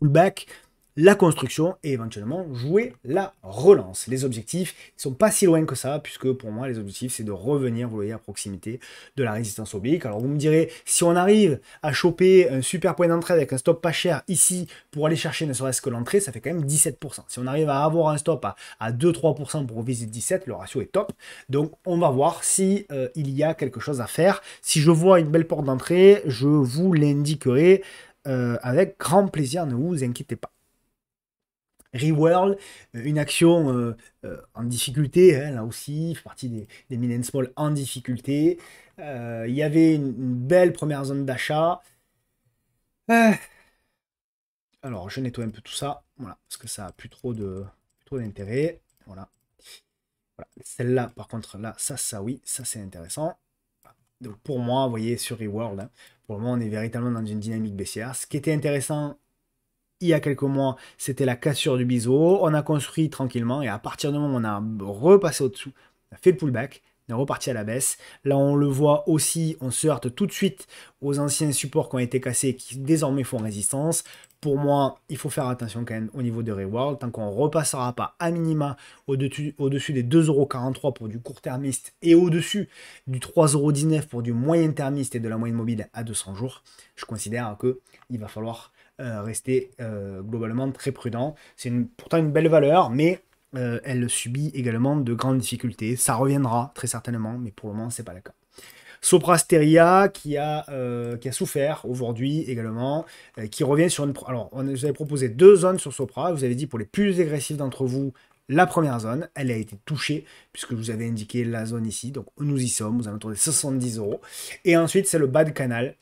back, la construction et éventuellement jouer la relance. Les objectifs ne sont pas si loin que ça, puisque pour moi, les objectifs, c'est de revenir, vous voyez, à proximité de la résistance oblique. Alors vous me direz, si on arrive à choper un super point d'entrée avec un stop pas cher ici pour aller chercher ne serait-ce que l'entrée, ça fait quand même 17%. Si on arrive à avoir un stop à, 2-3% pour viser 17, le ratio est top. Donc on va voir si euh, il y a quelque chose à faire. Si je vois une belle porte d'entrée, je vous l'indiquerai euh, avec grand plaisir, ne vous inquiétez pas. Reworld, euh, une action euh, en difficulté, hein, là aussi, fait partie des, des Mid en difficulté. Il y avait une, belle première zone d'achat. Alors, je nettoie un peu tout ça, voilà, parce que ça a plus trop de trop d'intérêt. Voilà. Celle-là, par contre, là, ça, ça oui, ça c'est intéressant. Donc pour moi, vous voyez, sur Reworld, hein, on est véritablement dans une dynamique baissière. Ce qui était intéressant il y a quelques mois, c'était la cassure du biseau. On a construit tranquillement et à partir du moment où on a repassé au-dessous, on a fait le pullback, on est reparti à la baisse. Là, on le voit aussi, on se heurte tout de suite aux anciens supports qui ont été cassés qui désormais font résistance pour moi, il faut faire attention quand même au niveau de rewards. Tant qu'on ne repassera pas à minima au-dessus des 2,43€ pour du court-termiste et au-dessus du 3,19€ pour du moyen-termiste et de la moyenne mobile à 200 jours, je considère qu'il va falloir euh, rester euh, globalement très prudent. C'est pourtant une belle valeur, mais euh, elle subit également de grandes difficultés. Ça reviendra très certainement, mais pour le moment, ce n'est pas le cas. Sopra qui a, euh, qui a souffert aujourd'hui également, euh, qui revient sur une... Alors, on vous avait proposé deux zones sur Sopra, vous avez dit pour les plus agressifs d'entre vous, la première zone, elle a été touchée, puisque vous avez indiqué la zone ici, donc nous y sommes, aux alentours des 70 euros. Et ensuite, c'est le bas de canal,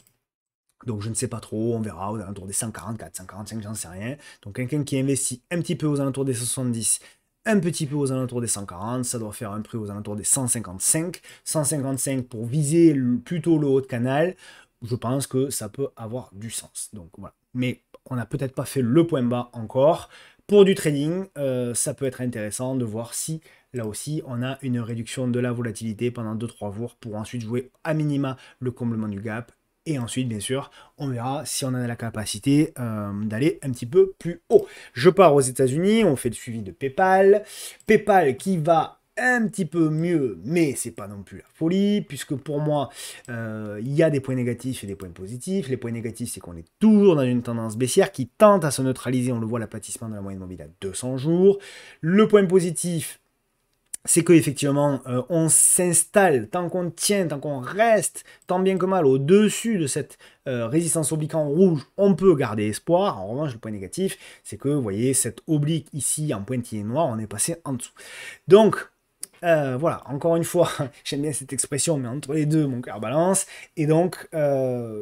donc je ne sais pas trop, on verra, aux alentours des 144, 145, j'en sais rien. Donc quelqu'un qui investit un petit peu aux alentours des 70, un petit peu aux alentours des 140, ça doit faire un prix aux alentours des 155. 155 pour viser plutôt le haut de canal, je pense que ça peut avoir du sens. Donc voilà. Mais on n'a peut-être pas fait le point bas encore. Pour du trading, euh, ça peut être intéressant de voir si là aussi on a une réduction de la volatilité pendant 2-3 jours pour ensuite jouer à minima le comblement du gap et ensuite, bien sûr, on verra si on a la capacité euh, d'aller un petit peu plus haut. Je pars aux États-Unis, on fait le suivi de PayPal. PayPal qui va un petit peu mieux, mais c'est pas non plus la folie, puisque pour moi, euh, il y a des points négatifs et des points positifs. Les points négatifs, c'est qu'on est toujours dans une tendance baissière qui tente à se neutraliser. On le voit, l'aplatissement de la moyenne mobile à 200 jours. Le point positif, c'est que euh, on s'installe tant qu'on tient, tant qu'on reste tant bien que mal au-dessus de cette euh, résistance oblique en rouge, on peut garder espoir. En revanche, le point négatif, c'est que vous voyez cette oblique ici en pointillé noir, on est passé en dessous. Donc euh, voilà, encore une fois, j'aime bien cette expression, mais entre les deux, mon cœur balance. Et donc, euh,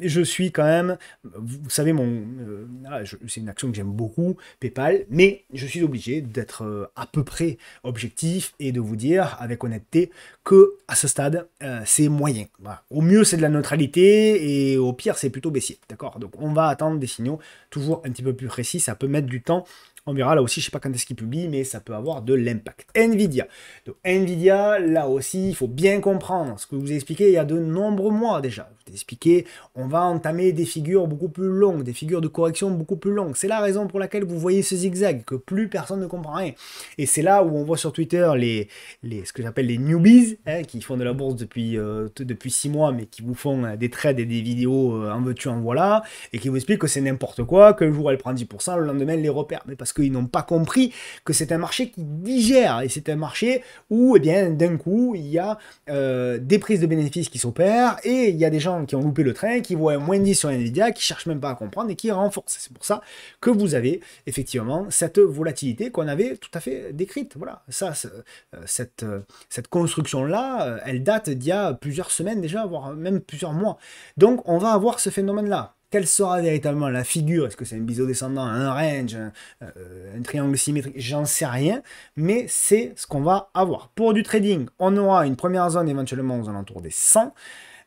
je suis quand même, vous savez, mon, euh, c'est une action que j'aime beaucoup, PayPal, mais je suis obligé d'être à peu près objectif et de vous dire avec honnêteté que à ce stade, c'est moyen. Au mieux, c'est de la neutralité et au pire, c'est plutôt baissier. D'accord Donc, on va attendre des signaux toujours un petit peu plus précis. Ça peut mettre du temps on verra là aussi, je sais pas quand est-ce qu'il publie, mais ça peut avoir de l'impact. Nvidia. Donc Nvidia, là aussi, il faut bien comprendre ce que je vous ai expliqué il y a de nombreux mois déjà. Je vous ai expliqué, on va entamer des figures beaucoup plus longues, des figures de correction beaucoup plus longues. C'est la raison pour laquelle vous voyez ce zigzag, que plus personne ne comprend rien. Et c'est là où on voit sur Twitter les, les ce que j'appelle les newbies, hein, qui font de la bourse depuis, 6 euh, depuis mois, mais qui vous font euh, des trades et des vidéos euh, en veux-tu, en voilà, et qui vous expliquent que c'est n'importe quoi, qu'un jour elle prend 10%, le lendemain elle les repère. Mais parce parce qu'ils n'ont pas compris que c'est un marché qui digère et c'est un marché où, eh bien, d'un coup, il y a euh, des prises de bénéfices qui s'opèrent et il y a des gens qui ont loupé le train, qui voient un moins 10 sur Nvidia, qui cherchent même pas à comprendre et qui renforcent. C'est pour ça que vous avez effectivement cette volatilité qu'on avait tout à fait décrite. Voilà, ça, euh, cette, euh, cette construction-là, elle date d'il y a plusieurs semaines déjà, voire même plusieurs mois. Donc, on va avoir ce phénomène-là. Quelle sera véritablement la figure Est-ce que c'est un biseau descendant, un range, euh, un, triangle symétrique J'en sais rien, mais c'est ce qu'on va avoir. Pour du trading, on aura une première zone éventuellement aux alentours des 100.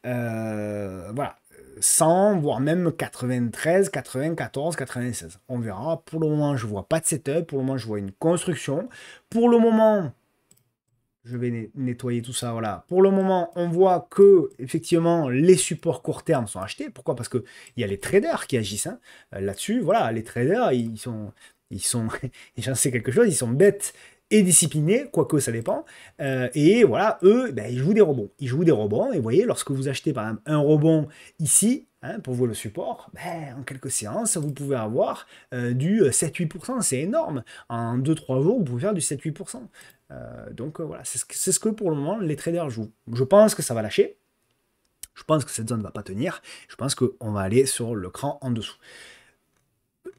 Euh, voilà, 100, voire même 93, 94, 96. On verra. Pour le moment, je vois pas de setup. Pour le moment, je vois une construction. Pour le moment, je vais nettoyer tout ça. Voilà. Pour le moment, on voit que effectivement les supports court terme sont achetés. Pourquoi Parce que il y a les traders qui agissent hein. euh, là-dessus. Voilà, les traders, ils sont, ils sont, j'en sais quelque chose, ils sont bêtes et disciplinés, quoique ça dépend. Euh, et voilà, eux, ben, ils jouent des rebonds. Ils jouent des rebonds. Et vous voyez, lorsque vous achetez par exemple un rebond ici, hein, pour vous le support, ben, en quelques séances, vous pouvez avoir euh, du 7-8%. C'est énorme. En 2-3 jours, vous pouvez faire du 7-8%. Euh, donc euh, voilà, c'est ce, que pour le moment les traders jouent. Je pense que ça va lâcher. Je pense que cette zone ne va pas tenir. Je pense qu'on va aller sur le cran en dessous.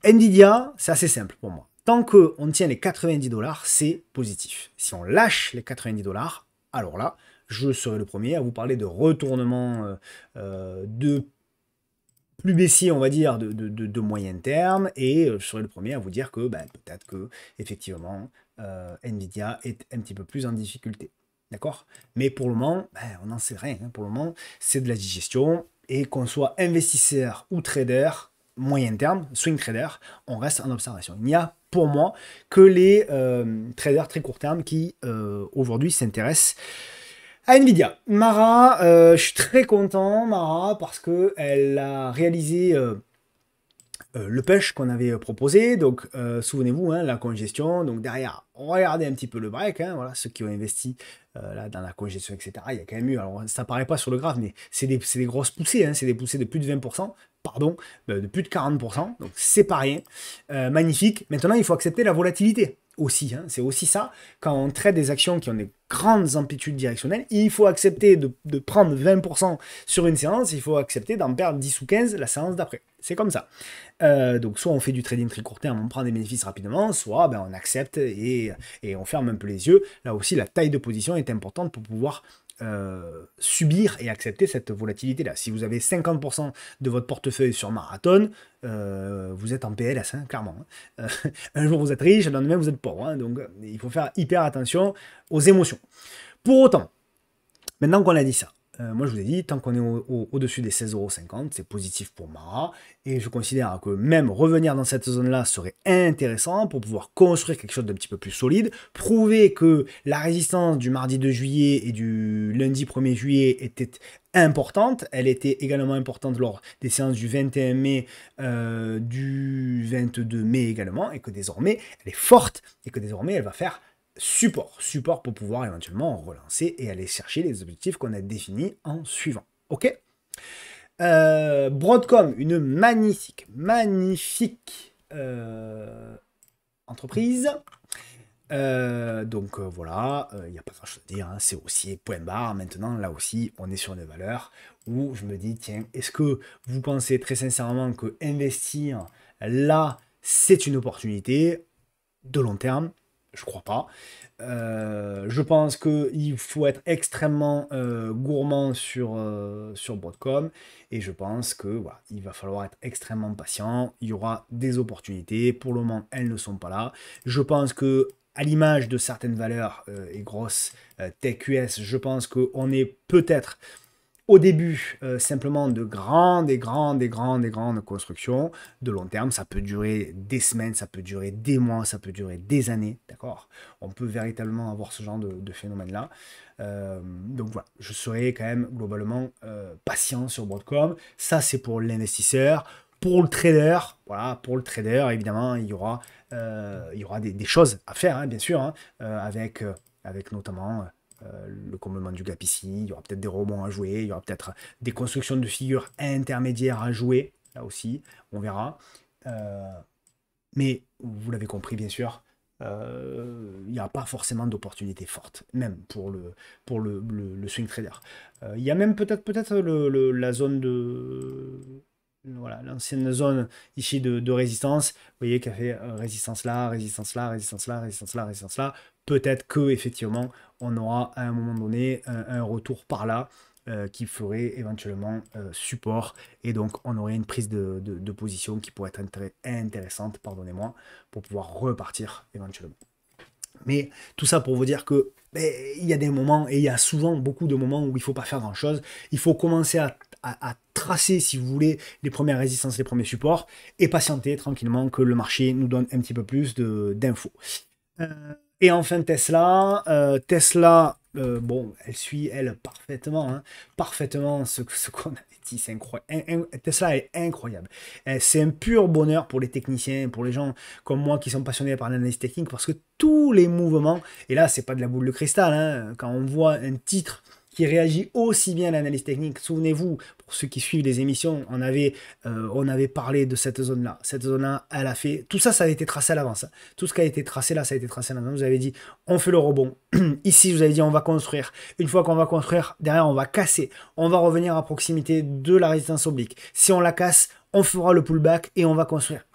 Nvidia, c'est assez simple pour moi. Tant qu'on tient les 90 dollars, c'est positif. Si on lâche les 90 dollars, alors là, je serai le premier à vous parler de retournement euh, de plus baissier, on va dire, de, de, moyen terme. Et euh, je serai le premier à vous dire que bah, peut-être que, effectivement, euh, Nvidia est un petit peu plus en difficulté. D'accord Mais pour le moment, bah, on n'en sait rien. Hein. Pour le moment, c'est de la digestion. Et qu'on soit investisseur ou trader, moyen terme, swing trader, on reste en observation. Il n'y a pour moi que les euh, traders très court terme qui aujourd'hui s'intéressent à Nvidia. Mara, euh, je suis très content, Mara, parce qu'elle a réalisé euh, euh, le pêche qu'on avait proposé. Donc, souvenez-vous, hein, la congestion. Donc, derrière, regardez un petit peu le break. Hein, voilà, ceux qui ont investi là, dans la congestion, etc. Il y a quand même eu, alors ça paraît pas sur le grave, mais c'est des, grosses poussées. Hein, c'est des poussées de plus de 20%. Pardon, de plus de 40%, donc c'est pas rien. magnifique. Maintenant, il faut accepter la volatilité aussi, hein, c'est aussi ça, quand on traite des actions qui ont des grandes amplitudes directionnelles, il faut accepter de, prendre 20% sur une séance, il faut accepter d'en perdre 10 ou 15 la séance d'après. C'est comme ça. Euh, donc soit on fait du trading très court terme, on prend des bénéfices rapidement, soit ben, on accepte et on ferme un peu les yeux. Là aussi, la taille de position est importante pour pouvoir euh, subir et accepter cette volatilité-là. Si vous avez 50% de votre portefeuille sur marathon, euh, vous êtes en PLS, hein, clairement. Hein. Euh, un jour vous êtes riche, le lendemain vous êtes pauvre. Hein. donc il faut faire hyper attention aux émotions. Pour autant, maintenant qu'on a dit ça, euh, moi je vous ai dit, tant qu'on est au-dessus au, au des 16,50€, c'est positif pour Mara. Et je considère que même revenir dans cette zone-là serait intéressant pour pouvoir construire quelque chose d'un petit peu plus solide, prouver que la résistance du mardi 2 juillet et du lundi 1er juillet était importante. Elle était également importante lors des séances du 21 mai, euh, du 22 mai également, et que désormais elle est forte et que désormais elle va faire support. Support pour pouvoir éventuellement relancer et aller chercher les objectifs qu'on a définis en suivant. Ok euh, Broadcom, une magnifique, magnifique euh, entreprise. Euh, donc voilà, il n'y a pas grand chose à dire, hein. c'est aussi point barre. Maintenant, là aussi, on est sur une valeur où je me dis, tiens, est-ce que vous pensez très sincèrement que investir là, c'est une opportunité de long terme je crois pas. Euh, je pense qu'il faut être extrêmement euh, gourmand sur, euh, sur Broadcom et je pense que voilà, il va falloir être extrêmement patient. Il y aura des opportunités. Pour le moment, elles ne sont pas là. Je pense que à l'image de certaines valeurs et grosses tech US, je pense qu'on est peut-être au début euh, simplement de grandes et grandes et grandes et grandes constructions. De long terme, ça peut durer des semaines, ça peut durer des mois, ça peut durer des années, d'accord On peut véritablement avoir ce genre de, phénomène-là. Euh, donc voilà, je serai quand même globalement euh, patient sur Broadcom. Ça, c'est pour l'investisseur. Pour le trader, voilà, pour le trader, évidemment, il y aura, il y aura des, choses à faire, hein, bien sûr, hein, avec, avec notamment euh, le comblement du gap ici, il y aura peut-être des rebonds à jouer, il y aura peut-être des constructions de figures intermédiaires à jouer, là aussi, on verra. Euh, mais vous l'avez compris, bien sûr, euh, il n'y a pas forcément d'opportunités forte, même pour le, pour le, swing trader. il y a même peut, -être, peut -être la zone de voilà, l'ancienne zone ici de, résistance, vous voyez qu'elle fait résistance là, résistance là, résistance là, résistance là, résistance là. Peut-être que effectivement, on aura à un moment donné un, retour par là qui ferait éventuellement support et donc on aurait une prise de, position qui pourrait être intéressante, pardonnez-moi, pour pouvoir repartir éventuellement. Mais tout ça pour vous dire que il y a des moments et il y a souvent beaucoup de moments où il faut pas faire grand chose. Il faut commencer à à, tracer, si vous voulez, les premières résistances, les premiers supports, et patienter tranquillement que le marché nous donne un petit peu plus d'infos. Euh, et enfin Tesla, euh, Tesla, euh, bon, elle suit, elle, parfaitement, hein, parfaitement ce, qu'on avait dit, c'est incroyable. Tesla est incroyable. c'est un pur bonheur pour les techniciens, pour les gens comme moi qui sont passionnés par l'analyse technique, parce que tous les mouvements, et là, c'est pas de la boule de cristal, hein, quand on voit un titre qui réagit aussi bien à l'analyse technique. Souvenez-vous, pour ceux qui suivent les émissions, on avait, euh, on avait parlé de cette zone-là. Cette zone-là, elle a fait... Tout ça, ça a été tracé à l'avance. Hein. Tout ce qui a été tracé là, ça a été tracé à Vous avez dit, on fait le rebond. Ici, je vous avez dit, on va construire. Une fois qu'on va construire, derrière, on va casser. On va revenir à proximité de la résistance oblique. Si on la casse, on fera le pullback et on va construire.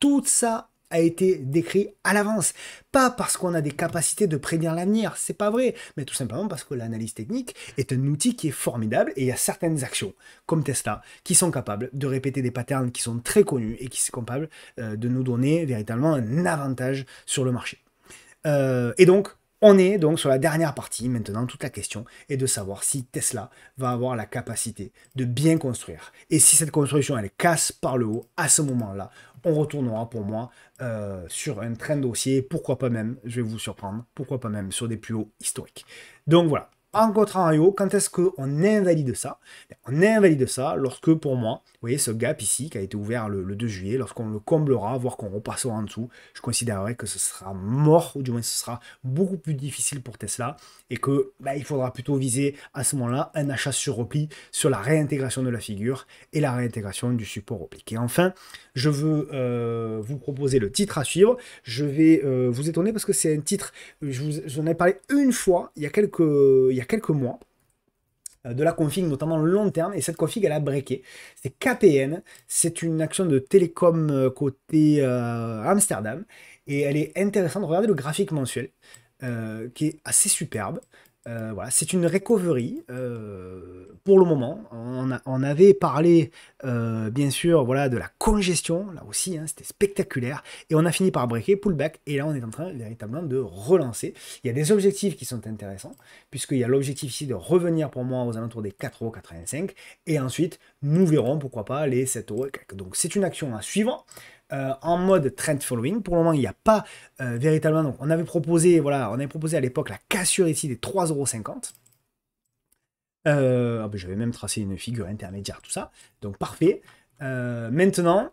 Tout ça a été décrit à l'avance. Pas parce qu'on a des capacités de prédire l'avenir, c'est pas vrai, mais tout simplement parce que l'analyse technique est un outil qui est formidable et il y a certaines actions, comme Tesla, qui sont capables de répéter des patterns qui sont très connus et qui sont capables euh, de nous donner véritablement un avantage sur le marché. Euh, et donc, on est donc sur la dernière partie maintenant, toute la question est de savoir si Tesla va avoir la capacité de bien construire. Et si cette construction, elle casse par le haut, à ce moment-là, on retournera pour moi euh, sur un train de dossier, pourquoi pas même, je vais vous surprendre, pourquoi pas même sur des plus hauts historiques. Donc voilà, en contrario, quand est-ce qu'on invalide ça On invalide ça lorsque pour moi, vous voyez ce gap ici qui a été ouvert le, 2 juillet, lorsqu'on le comblera, voire qu'on repassera en dessous, je considérerais que ce sera mort, ou du moins ce sera beaucoup plus difficile pour Tesla, et que bah, il faudra plutôt viser à ce moment-là un achat sur repli sur la réintégration de la figure et la réintégration du support repli. Et enfin, je veux euh, vous proposer le titre à suivre. Je vais euh, vous étonner parce que c'est un titre, je vous, j'en ai parlé une fois il quelques, il y a quelques mois euh, de la config, notamment long terme, et cette config, elle a breaké. C'est KPN, c'est une action de télécom euh, côté euh, Amsterdam, et elle est intéressante. Regardez le graphique mensuel, qui est assez superbe. Euh, c'est une recovery euh, pour le moment. On, avait parlé, euh, bien sûr, voilà, de la congestion, là aussi, hein, c'était spectaculaire. Et on a fini par breaker, pullback, et là on est en train véritablement de relancer. Il y a des objectifs qui sont intéressants, puisqu'il y a l'objectif ici de revenir pour moi aux alentours des 4,85€, et ensuite nous verrons pourquoi pas les 7€. Donc c'est une action à suivre. Euh, en mode trend following. Pour le moment, il n'y a pas euh, véritablement. on avait proposé, voilà, on avait proposé à l'époque la cassure ici des 3,50€. Euh, ah ben, même tracé une figure intermédiaire, tout ça. Donc parfait. Euh, maintenant,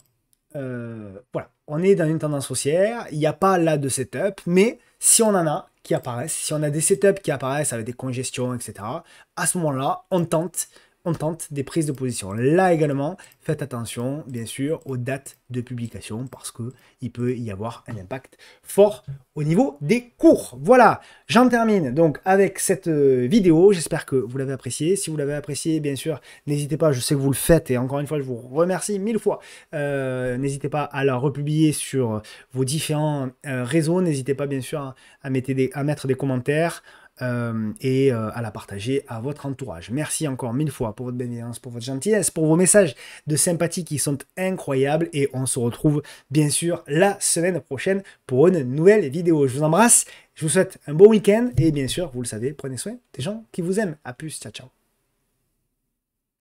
voilà, on est dans une tendance haussière. Il n'y a pas là de setup, mais si on en a qui apparaissent, si on a des setups qui apparaissent avec des congestions, etc., à ce moment-là, on tente on tente des prises de position. Là également, faites attention, bien sûr, aux dates de publication parce qu'il peut y avoir un impact fort au niveau des cours. Voilà, j'en termine donc avec cette euh, vidéo. J'espère que vous l'avez appréciée. Si vous l'avez appréciée, bien sûr, n'hésitez pas, je sais que vous le faites et encore une fois, je vous remercie mille fois. Euh, n'hésitez pas à la republier sur vos différents euh, réseaux. N'hésitez pas, bien sûr, à mettre des commentaires. Euh, et euh, à la partager à votre entourage. Merci encore mille fois pour votre bienveillance, pour votre gentillesse, pour vos messages de sympathie qui sont incroyables et on se retrouve bien sûr la semaine prochaine pour une nouvelle vidéo. Je vous embrasse, je vous souhaite un beau week-end et bien sûr, vous le savez, prenez soin des gens qui vous aiment. A plus, ciao ciao.